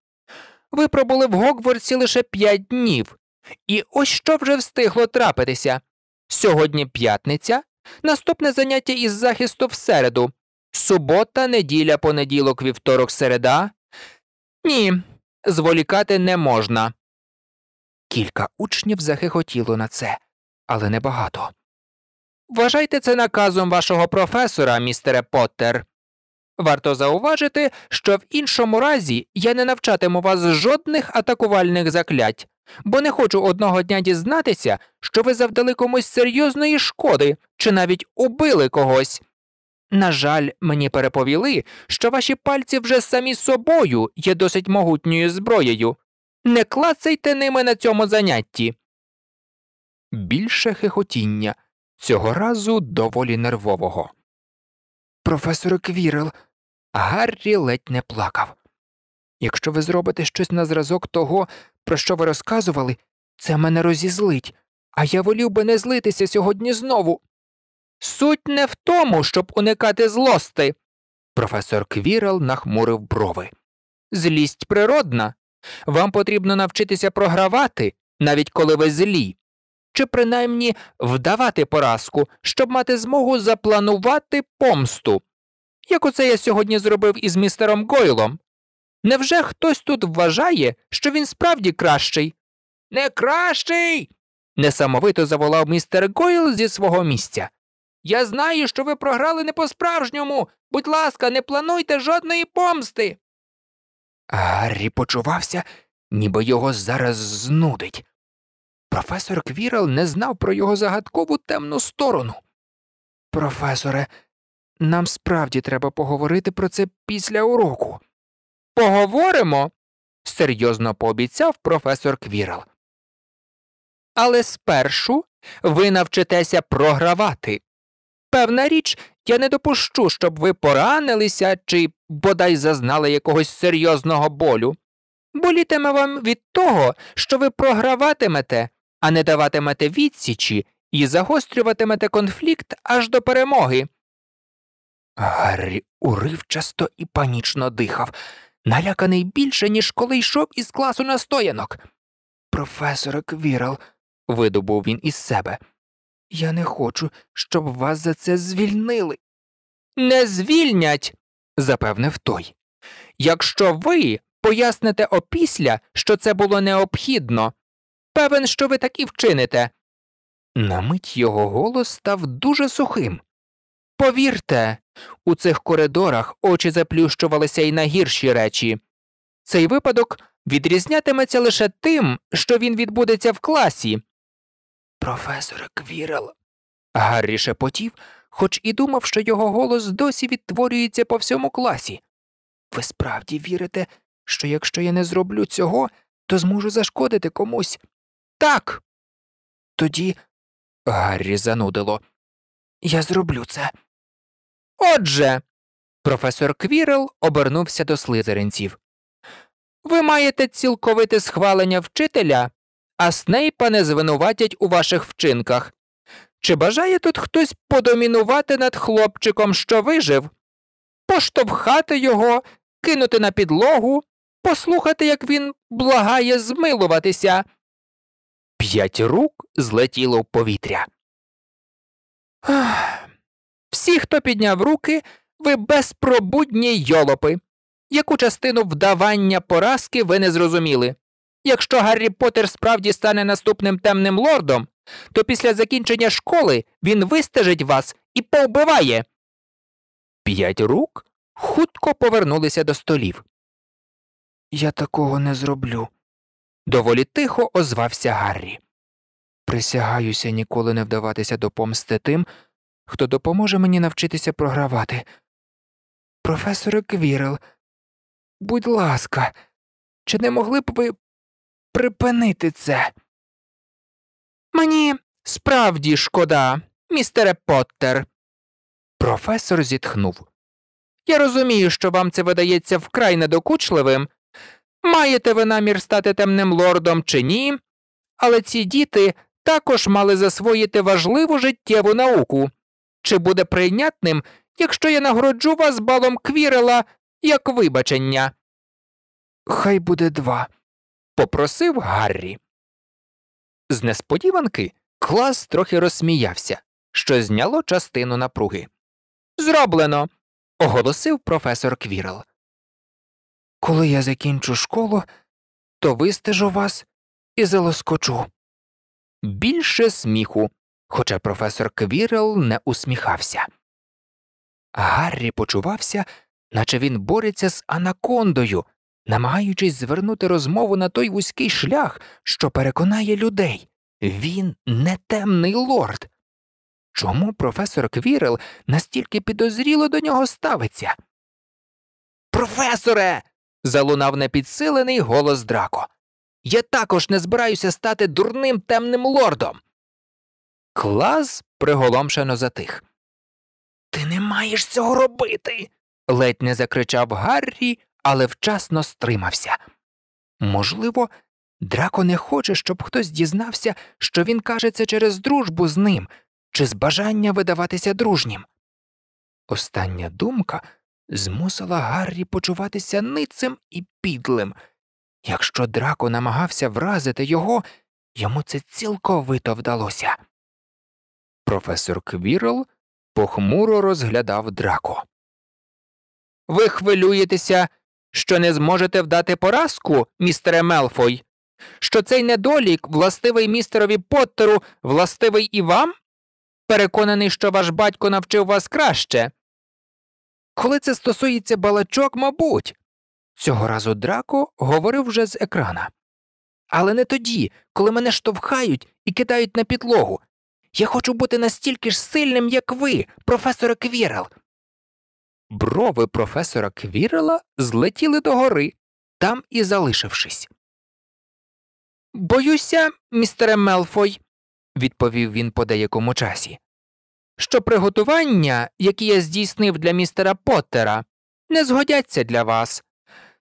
Ви пробули в Гогворці лише п'ять днів, і ось що вже встигло трапитися. Сьогодні п'ятниця, наступне заняття із захисту в середу, субота, неділя, понеділок, вівторок, середа. Ні, зволікати не можна. Кілька учнів захихотіло на це, але небагато. Вважайте це наказом вашого професора, містере Поттер. Варто зауважити, що в іншому разі я не навчатиму вас жодних атакувальних заклять, бо не хочу одного дня дізнатися, що ви завдали комусь серйозної шкоди чи навіть убили когось. На жаль, мені переповіли, що ваші пальці вже самі собою є досить могутньою зброєю. Не клацайте ними на цьому занятті. Більше хихотіння цього разу доволі нервового. Професор Квірел, Гаррі ледь не плакав. Якщо ви зробите щось на зразок того, про що ви розказували, це мене розізлить, а я волів би не злитися сьогодні знову. Суть не в тому, щоб уникати злости. Професор Квірел нахмурив брови. Злість природна. Вам потрібно навчитися програвати, навіть коли ви злі чи принаймні вдавати поразку, щоб мати змогу запланувати помсту. Як оце я сьогодні зробив із містером Гойлом? Невже хтось тут вважає, що він справді кращий? Не кращий. несамовито заволав містер Гойл зі свого місця. Я знаю, що ви програли не по справжньому. Будь ласка, не плануйте жодної помсти. Гаррі почувався, ніби його зараз знудить. Професор Квірел не знав про його загадкову темну сторону. Професоре, нам справді треба поговорити про це після уроку. Поговоримо, серйозно пообіцяв професор Квірел. Але спершу ви навчитеся програвати. Певна річ, я не допущу, щоб ви поранилися чи бодай зазнали якогось серйозного болю. Болітиме вам від того, що ви програватимете, а не даватимете відсічі і загострюватимете конфлікт аж до перемоги. Гаррі уривчасто і панічно дихав, наляканий більше, ніж коли йшов із класу на стоянок. Професор Квірал, видобув він із себе, я не хочу, щоб вас за це звільнили. Не звільнять, запевнив той. Якщо ви поясните опісля, що це було необхідно, певен, що ви так і вчините. На мить його голос став дуже сухим. Повірте, у цих коридорах очі заплющувалися й на гірші речі. Цей випадок відрізнятиметься лише тим, що він відбудеться в класі. Професор Квірел. Гаррі шепотів, хоч і думав, що його голос досі відтворюється по всьому класі. Ви справді вірите, що якщо я не зроблю цього, то зможу зашкодити комусь, так. Тоді Гаррі занудило. Я зроблю це. Отже, професор Квірел обернувся до слизеринців. Ви маєте цілковите схвалення вчителя, а Снейпа не звинуватять у ваших вчинках. Чи бажає тут хтось подомінувати над хлопчиком, що вижив, поштовхати його, кинути на підлогу, послухати, як він благає змилуватися? П'ять рук злетіло в повітря. всі, хто підняв руки, ви безпробудні йолопи. Яку частину вдавання поразки ви не зрозуміли? Якщо Гаррі Поттер справді стане наступним темним лордом, то після закінчення школи він вистежить вас і повбиває. П'ять рук хутко повернулися до столів. Я такого не зроблю, доволі тихо озвався Гаррі. Присягаюся ніколи не вдаватися до помсти тим, хто допоможе мені навчитися програвати. Професоре Квірел, будь ласка, чи не могли б ви припинити це? Мені справді шкода, містере Поттер. Професор зітхнув. Я розумію, що вам це видається вкрай недокучливим, маєте ви намір стати темним лордом чи ні, але ці діти також мали засвоїти важливу життєву науку. Чи буде прийнятним, якщо я нагороджу вас балом квірела як вибачення? Хай буде два, попросив Гаррі. З несподіванки клас трохи розсміявся, що зняло частину напруги. Зроблено. оголосив професор Квірел. Коли я закінчу школу, то вистежу вас і залоскочу. Більше сміху, хоча професор Квірел не усміхався. Гаррі почувався, наче він бореться з анакондою, намагаючись звернути розмову на той вузький шлях, що переконає людей він не темний лорд. Чому професор Квірел настільки підозріло до нього ставиться? Професоре залунав непідсилений голос Драко. Я також не збираюся стати дурним темним лордом. Клас приголомшено затих. Ти не маєш цього робити. ледь не закричав Гаррі, але вчасно стримався. Можливо, драко не хоче, щоб хтось дізнався, що він каже це через дружбу з ним чи з бажання видаватися дружнім. Остання думка змусила Гаррі почуватися ницим і підлим. Якщо драко намагався вразити його, йому це цілковито вдалося. Професор Квірл похмуро розглядав драко. Ви хвилюєтеся, що не зможете вдати поразку, містере Мелфой, що цей недолік, властивий містерові Поттеру, властивий і вам? Переконаний, що ваш батько навчив вас краще. Коли це стосується балачок, мабуть. Цього разу Драко говорив вже з екрана. Але не тоді, коли мене штовхають і кидають на підлогу. Я хочу бути настільки ж сильним, як ви, професоре Квірел. Брови професора Квірела злетіли догори, там і залишившись. Боюся, містере Мелфой, відповів він по деякому часі, що приготування, які я здійснив для містера Поттера, не згодяться для вас.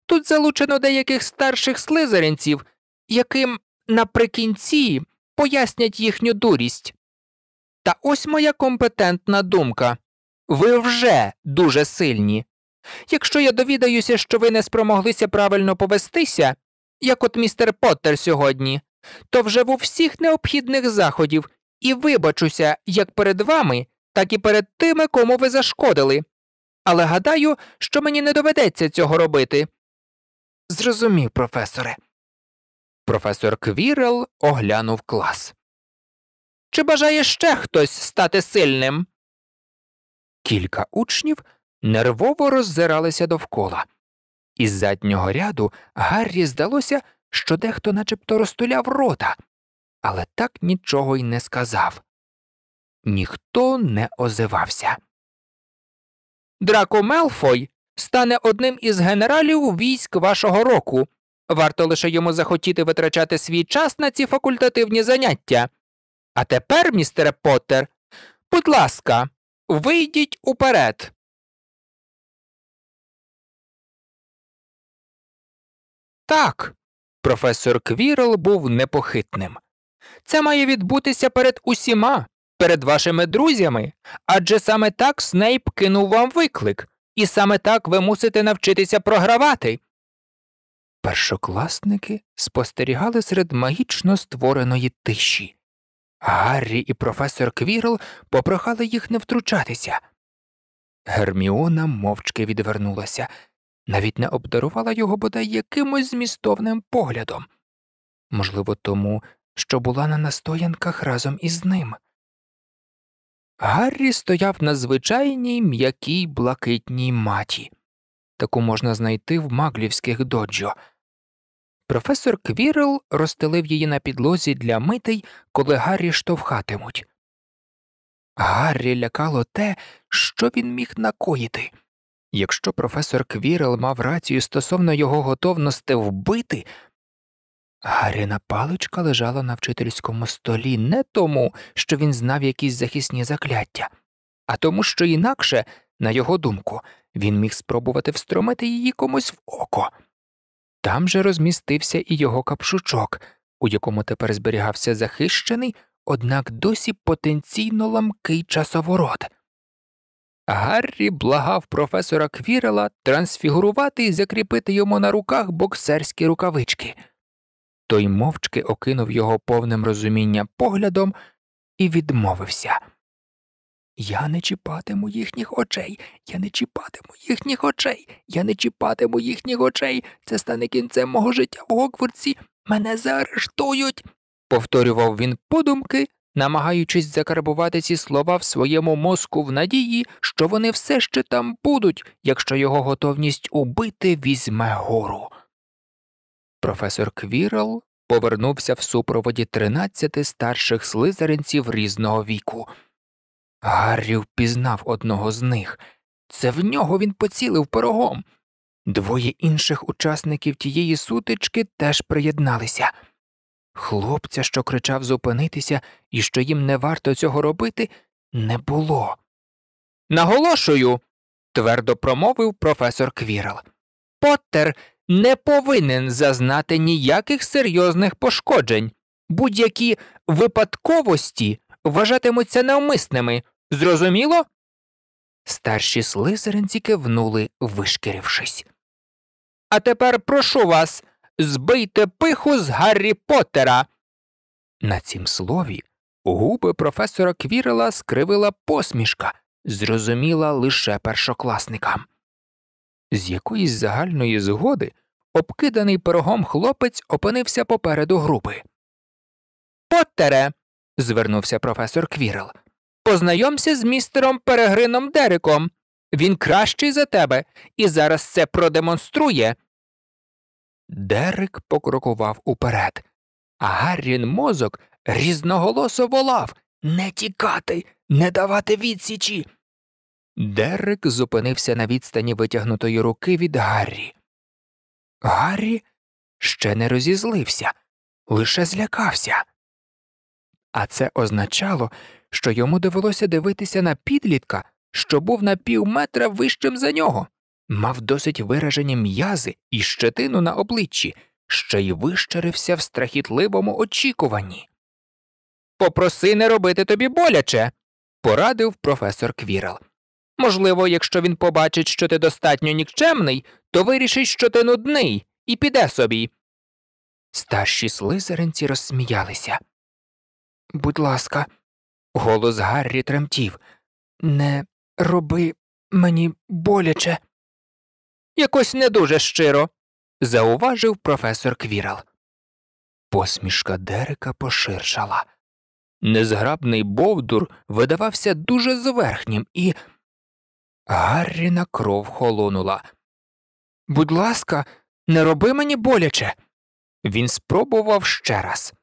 Тут залучено деяких старших слизеринців, яким наприкінці пояснять їхню дурість. Та ось моя компетентна думка ви вже дуже сильні. Якщо я довідаюся, що ви не спромоглися правильно повестися, як от містер Поттер сьогодні, то вже в всіх необхідних заходів, і вибачуся як перед вами, так і перед тими, кому ви зашкодили, але гадаю, що мені не доведеться цього робити. Зрозумів, професоре. Професор Квірел оглянув клас. Чи бажає ще хтось стати сильним? Кілька учнів нервово роззиралися довкола. Із заднього ряду Гаррі здалося, що дехто начебто розтуляв рота але так нічого й не сказав. Ніхто не озивався. Драко Мелфой стане одним із генералів військ вашого року. Варто лише йому захотіти витрачати свій час на ці факультативні заняття. А тепер, містере Поттер, будь ласка, вийдіть уперед. Так. Професор Квірл був непохитним. Це має відбутися перед усіма, перед вашими друзями, адже саме так Снейп кинув вам виклик, і саме так ви мусите навчитися програвати. Першокласники спостерігали серед магічно створеної тиші. Гаррі і професор Квірл попрохали їх не втручатися. Герміона мовчки відвернулася, навіть не обдарувала його бодай якимось змістовним поглядом. Можливо, тому що була на настоянках разом із ним. Гаррі стояв на звичайній м'якій блакитній маті, таку можна знайти в маглівських доджо. Професор Квірл розстелив її на підлозі для митей, коли Гаррі штовхатимуть. Гаррі лякало те, що він міг накоїти. Якщо професор Квірл мав рацію стосовно його готовності вбити, Гарина паличка лежала на вчительському столі не тому, що він знав якісь захисні закляття, а тому, що інакше, на його думку, він міг спробувати встромити її комусь в око. Там же розмістився і його капшучок, у якому тепер зберігався захищений, однак досі потенційно ламкий часоворот. Гаррі благав професора Квірела трансфігурувати і закріпити йому на руках боксерські рукавички. Той мовчки окинув його повним розуміння поглядом і відмовився. Я не чіпатиму їхніх очей, я не чіпатиму їхніх очей, я не чіпатиму їхніх очей. Це стане кінцем мого життя в Гокворці. Мене заарештують, повторював він подумки, намагаючись закарбувати ці слова в своєму мозку в надії, що вони все ще там будуть, якщо його готовність убити візьме гору. Професор Квірл повернувся в супроводі тринадцяти старших слизеринців різного віку. Гаррі впізнав одного з них. Це в нього він поцілив пирогом. Двоє інших учасників тієї сутички теж приєдналися. Хлопця, що кричав зупинитися і що їм не варто цього робити, не було. Наголошую, твердо промовив професор Квірл. Поттер не повинен зазнати ніяких серйозних пошкоджень, будь-які випадковості вважатимуться навмисними. Зрозуміло? Старші слизеринці кивнули, вишкірившись. А тепер прошу вас, збийте пиху з Гаррі Поттера!» На цім слові губи професора Квірела скривила посмішка, зрозуміла лише першокласникам. З якоїсь загальної згоди обкиданий пирогом хлопець опинився попереду групи. Поттере. звернувся професор Квірл. Познайомся з містером Перегрином Дереком. Він кращий за тебе і зараз це продемонструє. Дерек покрокував уперед, а Гаррін мозок різноголосо волав Не тікати, не давати відсічі. Дерек зупинився на відстані витягнутої руки від Гаррі. Гаррі ще не розізлився, лише злякався. А це означало, що йому довелося дивитися на підлітка, що був на півметра вищим за нього, мав досить виражені м'язи і щетину на обличчі, ще й вищерився в страхітливому очікуванні. Попроси не робити тобі боляче, порадив професор Квірел. Можливо, якщо він побачить, що ти достатньо нікчемний, то вирішить, що ти нудний, і піде собі. Старші слизеринці розсміялися. Будь ласка, голос Гаррі тремтів, не роби мені боляче. Якось не дуже щиро, зауважив професор Квірал. Посмішка Дерека поширшала. Незграбний Бовдур видавався дуже зверхнім і. Гарріна кров холонула. Будь ласка, не роби мені боляче. Він спробував ще раз.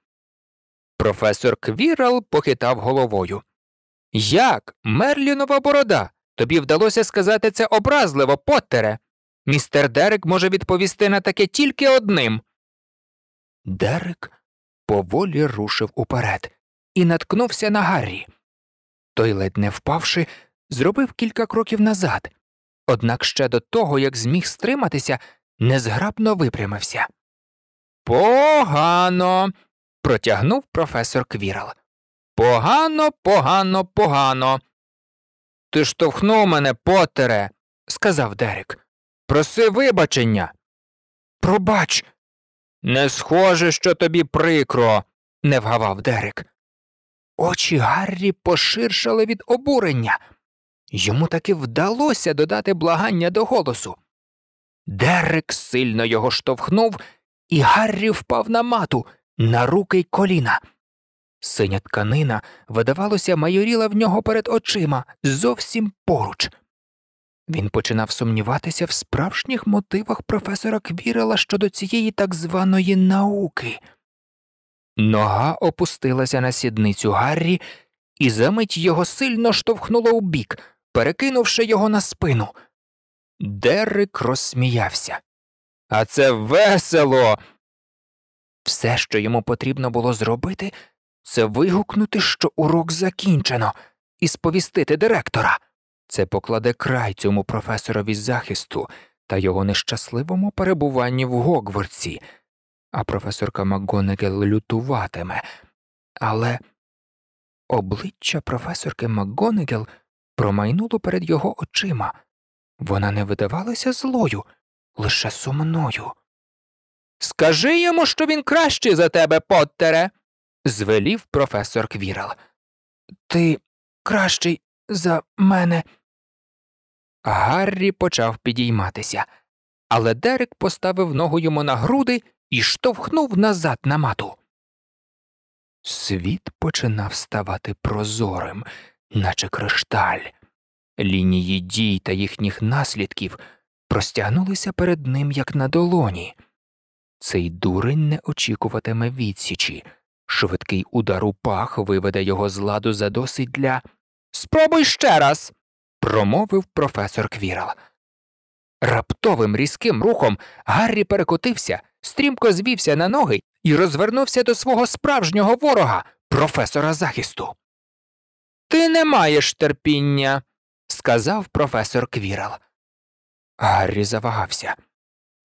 Професор Квірал похитав головою. Як, Мерлінова борода, тобі вдалося сказати це образливо, Поттере. Містер Дерек може відповісти на таке тільки одним. Дерек поволі рушив уперед і наткнувся на Гаррі. Той, ледь не впавши, зробив кілька кроків назад, однак ще до того, як зміг стриматися, незграбно випрямився. Погано. протягнув професор Квірал. Погано, погано, погано. Ти штовхнув мене, Потере, сказав Дерек. Проси вибачення. Пробач. Не схоже, що тобі прикро, не вгавав Дерек. Очі Гаррі поширшали від обурення. Йому таки вдалося додати благання до голосу. Дерек сильно його штовхнув, і Гаррі впав на мату, на руки й коліна. Синя тканина, видавалося, майоріла в нього перед очима зовсім поруч. Він починав сумніватися в справжніх мотивах професора Квірела щодо цієї так званої науки. Нога опустилася на сідницю Гаррі, і за мить його сильно штовхнуло у бік перекинувши його на спину. Деррик розсміявся. А це весело. Все, що йому потрібно було зробити, це вигукнути, що урок закінчено, і сповістити директора. Це покладе край цьому професорові захисту та його нещасливому перебуванні в Гогворці, а професорка МакГонегел лютуватиме. Але обличчя професорки МакГонегел – промайнуло перед його очима. Вона не видавалася злою, лише сумною. Скажи йому, що він кращий за тебе, Поттере, звелів професор Квірал. Ти кращий за мене. Гаррі почав підійматися, але Дерек поставив ногу йому на груди і штовхнув назад на мату. Світ починав ставати прозорим наче кришталь. Лінії дій та їхніх наслідків простягнулися перед ним, як на долоні. Цей дурень не очікуватиме відсічі, швидкий удар у пах виведе його з ладу за досить для. Спробуй ще раз. промовив професор Квірал. Раптовим різким рухом Гаррі перекотився, стрімко звівся на ноги і розвернувся до свого справжнього ворога, професора захисту. Ти не маєш терпіння, сказав професор Квірал. Гаррі завагався.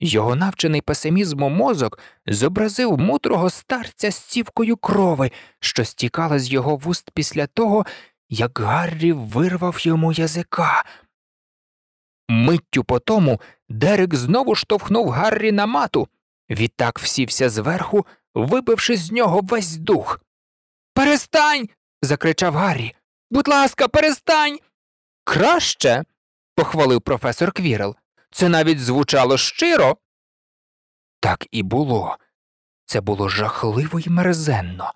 Його навчений песимізмом мозок зобразив мудрого старця з цівкою крови, що стікала з його вуст після того, як Гаррі вирвав йому язика. Миттю по тому Дерек знову штовхнув Гаррі на мату, відтак всівся зверху, вибивши з нього весь дух. Перестань. закричав Гаррі. Будь ласка, перестань. Краще, похвалив професор Квірел. Це навіть звучало щиро. Так і було. Це було жахливо і мерзенно.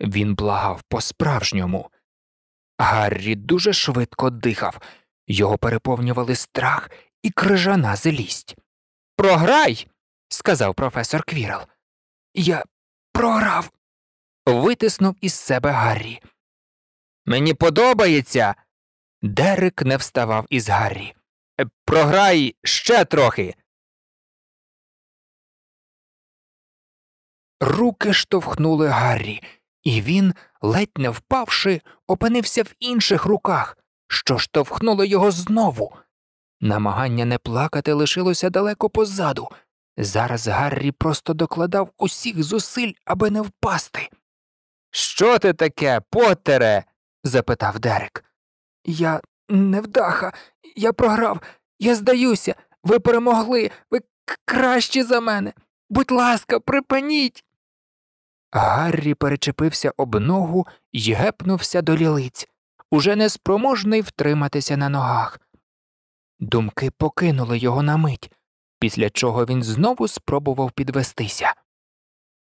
Він благав по справжньому. Гаррі дуже швидко дихав, його переповнювали страх і крижана злість. Програй, сказав професор Квірел. Я програв. Витиснув із себе Гаррі. Мені подобається. Дерек не вставав із Гаррі. Е, програй ще трохи. Руки штовхнули Гаррі, і він, ледь не впавши, опинився в інших руках, що штовхнуло його знову. Намагання не плакати лишилося далеко позаду. Зараз Гаррі просто докладав усіх зусиль, аби не впасти. Що ти таке, Поттере? запитав Дерек. Я невдаха, я програв, я здаюся, ви перемогли, ви кращі за мене. Будь ласка, припиніть. Гаррі перечепився об ногу і гепнувся до лілиць, уже неспроможний втриматися на ногах. Думки покинули його на мить, після чого він знову спробував підвестися.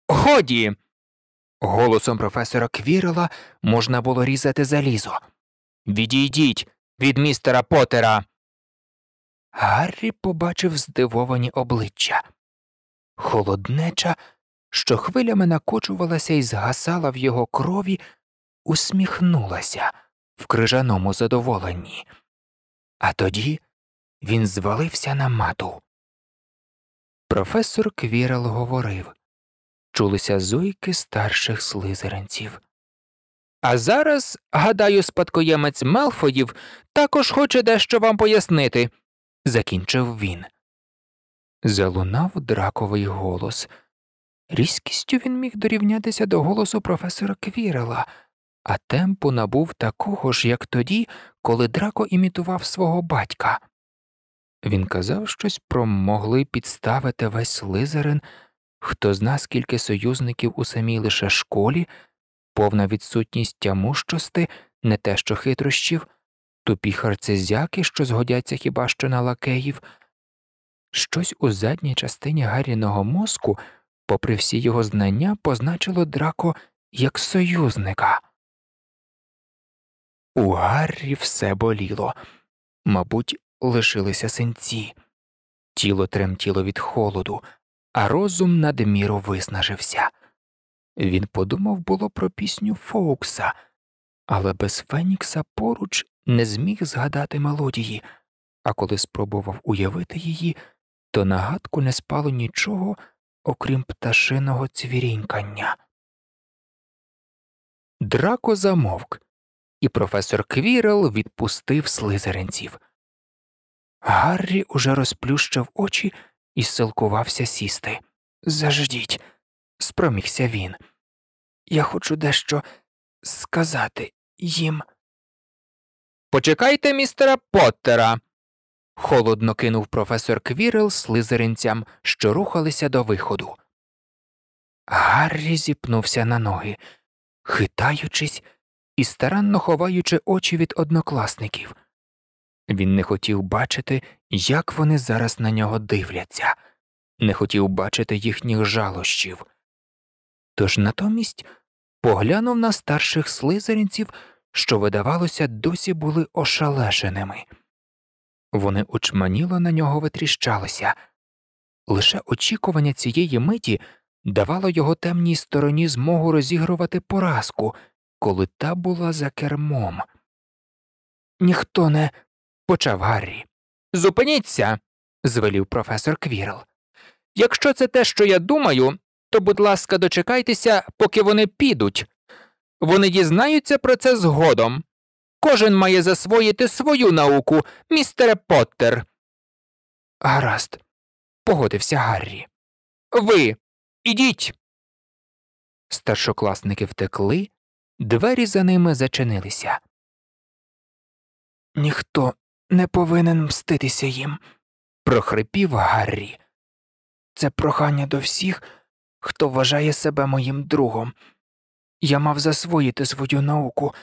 Годі. Голосом професора Квірела можна було різати залізо. Відійдіть від містера Поттера!» Гаррі побачив здивовані обличчя. Холоднеча, що хвилями накочувалася і згасала в його крові, усміхнулася в крижаному задоволенні. А тоді він звалився на мату. Професор Квірел говорив чулися зойки старших слизеринців. А зараз, гадаю, спадкоємець Мелфоїв також хоче дещо вам пояснити, закінчив він. Залунав драковий голос. Різкістю він міг дорівнятися до голосу професора Квірела, а темпу набув такого ж, як тоді, коли драко імітував свого батька. Він казав щось про могли підставити весь лизерин. Хто зна, скільки союзників у самій лише школі, повна відсутність тямущости, не те що хитрощів, тупі харцизяки, що згодяться хіба що на лакеїв, щось у задній частині Гарріного мозку, попри всі його знання, позначило драко як союзника. У Гаррі все боліло, мабуть, лишилися синці, тіло тремтіло від холоду а розум надміру виснажився. Він подумав було про пісню Фоукса, але без Фенікса поруч не зміг згадати мелодії, а коли спробував уявити її, то нагадку не спало нічого, окрім пташиного цвірінькання. Драко замовк, і професор Квірел відпустив слизеринців. Гаррі уже розплющив очі і силкувався сісти. Заждіть, спромігся він. Я хочу дещо сказати їм. Почекайте містера Поттера. холодно кинув професор Квірел слизеринцям, що рухалися до виходу. Гаррі зіпнувся на ноги, хитаючись і старанно ховаючи очі від однокласників. Він не хотів бачити, як вони зараз на нього дивляться, не хотів бачити їхніх жалощів. Тож натомість поглянув на старших слизеринців, що, видавалося, досі були ошалешеними. Вони очманіло на нього витріщалися, лише очікування цієї миті давало його темній стороні змогу розігрувати поразку, коли та була за кермом. Ніхто не почав Гаррі. Зупиніться, звелів професор Квірл. Якщо це те, що я думаю, то, будь ласка, дочекайтеся, поки вони підуть. Вони дізнаються про це згодом. Кожен має засвоїти свою науку, містере Поттер. Гаразд, погодився Гаррі. Ви ідіть. Старшокласники втекли, двері за ними зачинилися. Ніхто не повинен мститися їм, прохрипів Гаррі. Це прохання до всіх, хто вважає себе моїм другом. Я мав засвоїти свою науку,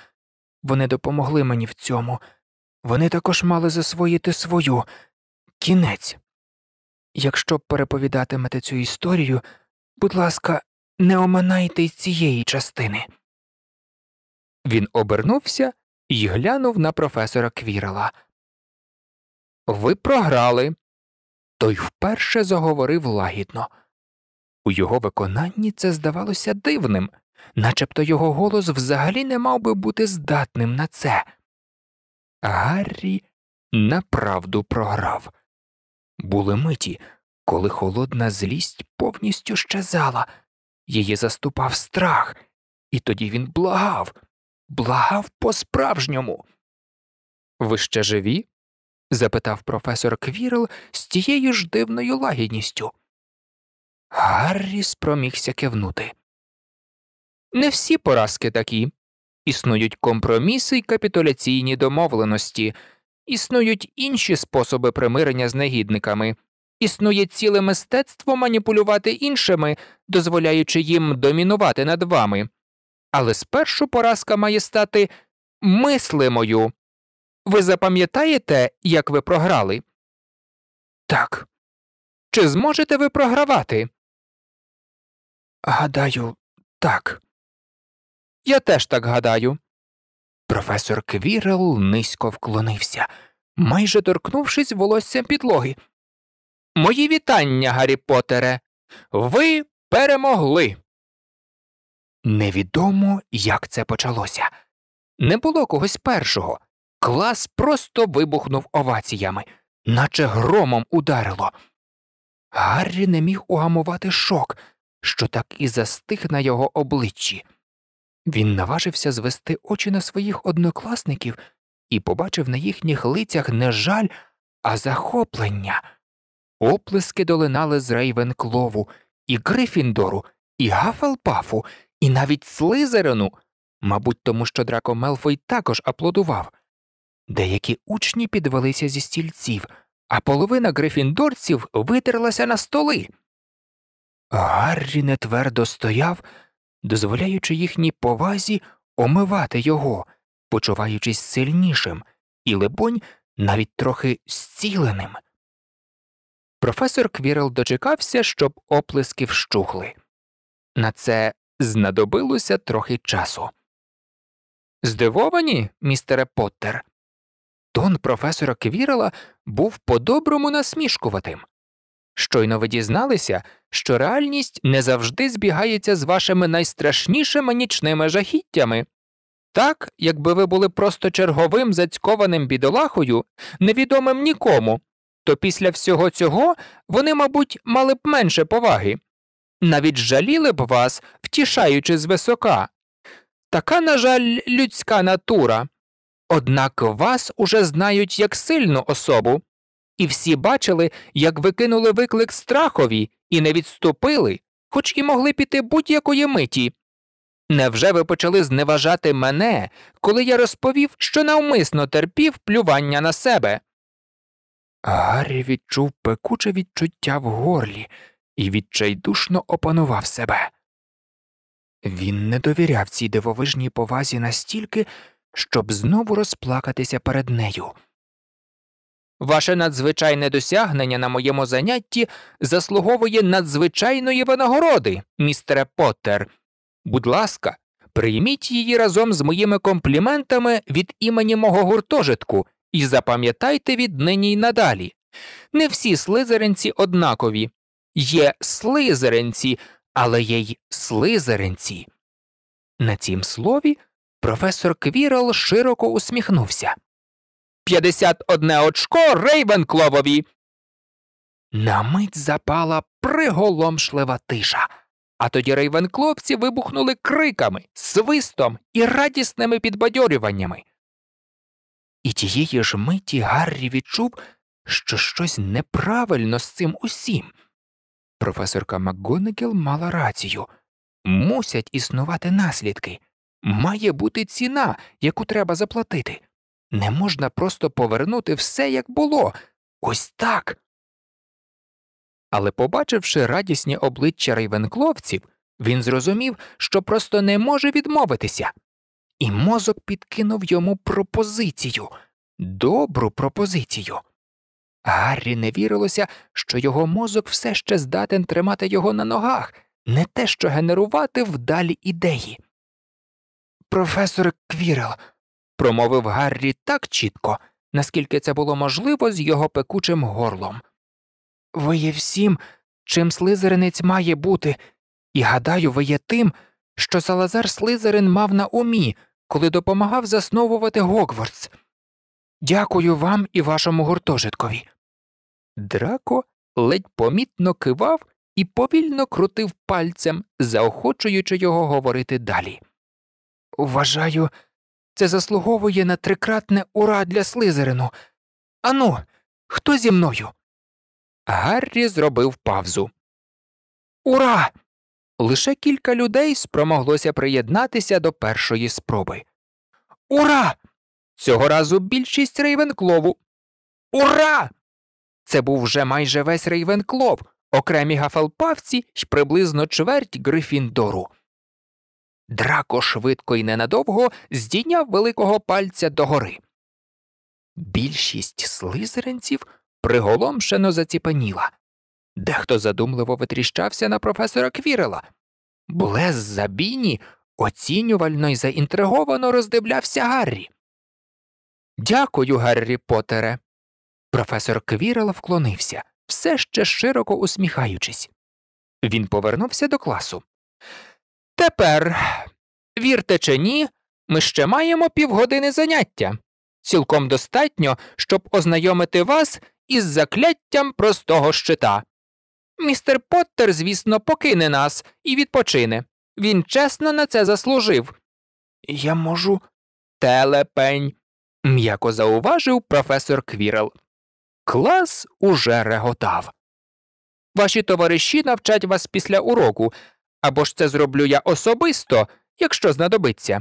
вони допомогли мені в цьому, вони також мали засвоїти свою кінець. Якщо переповідатимете цю історію, будь ласка, не оминайте й цієї частини. Він обернувся і глянув на професора Квірела. Ви програли. Той вперше заговорив лагідно. У його виконанні це здавалося дивним, начебто його голос взагалі не мав би бути здатним на це. Гаррі направду програв. Були миті, коли холодна злість повністю щезала, її заступав страх, і тоді він благав, благав по справжньому. Ви ще живі? запитав професор Квірл з тією ж дивною лагідністю. Гаррі спромігся кивнути. Не всі поразки такі. Існують компроміси й капітуляційні домовленості, існують інші способи примирення з негідниками, існує ціле мистецтво маніпулювати іншими, дозволяючи їм домінувати над вами. Але спершу поразка має стати мислимою. Ви запам'ятаєте, як ви програли? Так. Чи зможете ви програвати? Гадаю, так. Я теж так гадаю. Професор Квірел низько вклонився, майже торкнувшись волоссям підлоги. Мої вітання, Гаррі Поттере. Ви перемогли. Невідомо, як це почалося. Не було когось першого. Клас просто вибухнув оваціями, наче громом ударило. Гаррі не міг угамувати шок, що так і застиг на його обличчі. Він наважився звести очі на своїх однокласників і побачив на їхніх лицях не жаль, а захоплення. Оплески долинали з Рейвенклову, і Грифіндору, і Гафелпафу, і навіть Слизерину, мабуть, тому що Драко Мелфой також аплодував. Деякі учні підвелися зі стільців, а половина грифіндорців витерлася на столи. Гаррі нетвердо стояв, дозволяючи їхній повазі омивати його, почуваючись сильнішим і, либонь, навіть трохи зціленим. Професор Квірел дочекався, щоб оплески вщухли. На це знадобилося трохи часу. Здивовані, містере Поттер? Тон професора Квірела був по-доброму насмішкуватим. Щойно ви дізналися, що реальність не завжди збігається з вашими найстрашнішими нічними жахіттями. Так, якби ви були просто черговим зацькованим бідолахою, невідомим нікому, то після всього цього вони, мабуть, мали б менше поваги, навіть жаліли б вас, втішаючи з висока. Така, на жаль, людська натура. Однак вас уже знають як сильну особу, і всі бачили, як ви кинули виклик страхові і не відступили, хоч і могли піти будь-якої миті. Невже ви почали зневажати мене, коли я розповів, що навмисно терпів плювання на себе? Гаррі відчув пекуче відчуття в горлі і відчайдушно опанував себе. Він не довіряв цій дивовижній повазі настільки, щоб знову розплакатися перед нею. Ваше надзвичайне досягнення на моєму занятті заслуговує надзвичайної винагороди, містере Поттер. Будь ласка, прийміть її разом з моїми компліментами від імені мого гуртожитку і запам'ятайте віднині й надалі. Не всі слизеринці однакові. Є слизеринці, але є й слизеринці. На цім слові Професор Квірл широко усміхнувся. П'ятдесят одне очко Рейвенкловові. На мить запала приголомшлива тиша. А тоді рейвенклопці вибухнули криками, свистом і радісними підбадьорюваннями. І тієї ж миті Гаррі відчув, що щось неправильно з цим усім. Професорка МакГонегіл мала рацію мусять існувати наслідки. Має бути ціна, яку треба заплатити. Не можна просто повернути все, як було, ось так. Але, побачивши радісні обличчя рейвенкловців, він зрозумів, що просто не може відмовитися, і мозок підкинув йому пропозицію, добру пропозицію. Гаррі не вірилося, що його мозок все ще здатен тримати його на ногах, не те, що генерувати вдалі ідеї. Професор Квірел, промовив Гаррі так чітко, наскільки це було можливо з його пекучим горлом. Ви є всім, чим слизеринець має бути, і гадаю, ви є тим, що Салазар Слизерин мав на умі, коли допомагав засновувати Гогвардс. Дякую вам і вашому гуртожиткові. Драко ледь помітно кивав і повільно крутив пальцем, заохочуючи його говорити далі. Вважаю, це заслуговує на трикратне ура для слизерину. Ану, хто зі мною? Гаррі зробив павзу. Ура! Лише кілька людей спромоглося приєднатися до першої спроби. Ура! Цього разу більшість рейвенклову. Ура! Це був вже майже весь рейвенклов, окремі гафалпавці й приблизно чверть Грифіндору. Драко швидко і ненадовго здійняв великого пальця догори. Більшість слизеринців приголомшено заціпаніла. Дехто задумливо витріщався на професора Квірела. Блез Забіні оцінювально й заінтриговано роздивлявся Гаррі. Дякую, Гаррі Потере. Професор Квірел вклонився, все ще широко усміхаючись. Він повернувся до класу. Тепер, вірте чи ні, ми ще маємо півгодини заняття. Цілком достатньо, щоб ознайомити вас із закляттям простого щита. Містер Поттер, звісно, покине нас і відпочине. Він чесно на це заслужив. Я можу. Телепень, м'яко зауважив професор Квірел. Клас уже реготав. Ваші товариші навчать вас після уроку, або ж це зроблю я особисто, якщо знадобиться.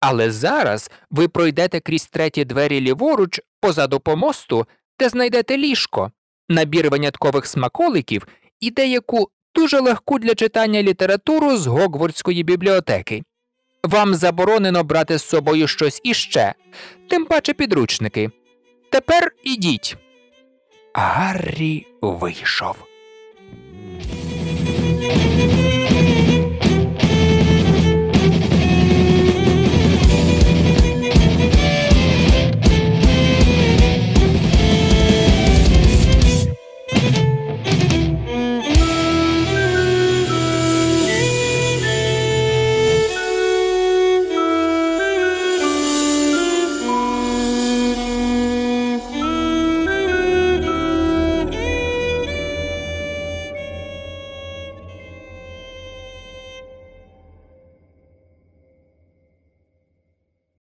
Але зараз ви пройдете крізь треті двері ліворуч позаду помосту, де знайдете ліжко, набір виняткових смаколиків і деяку дуже легку для читання літературу з Гогвардської бібліотеки. Вам заборонено брати з собою щось іще, тим паче підручники. Тепер ідіть. Гаррі вийшов.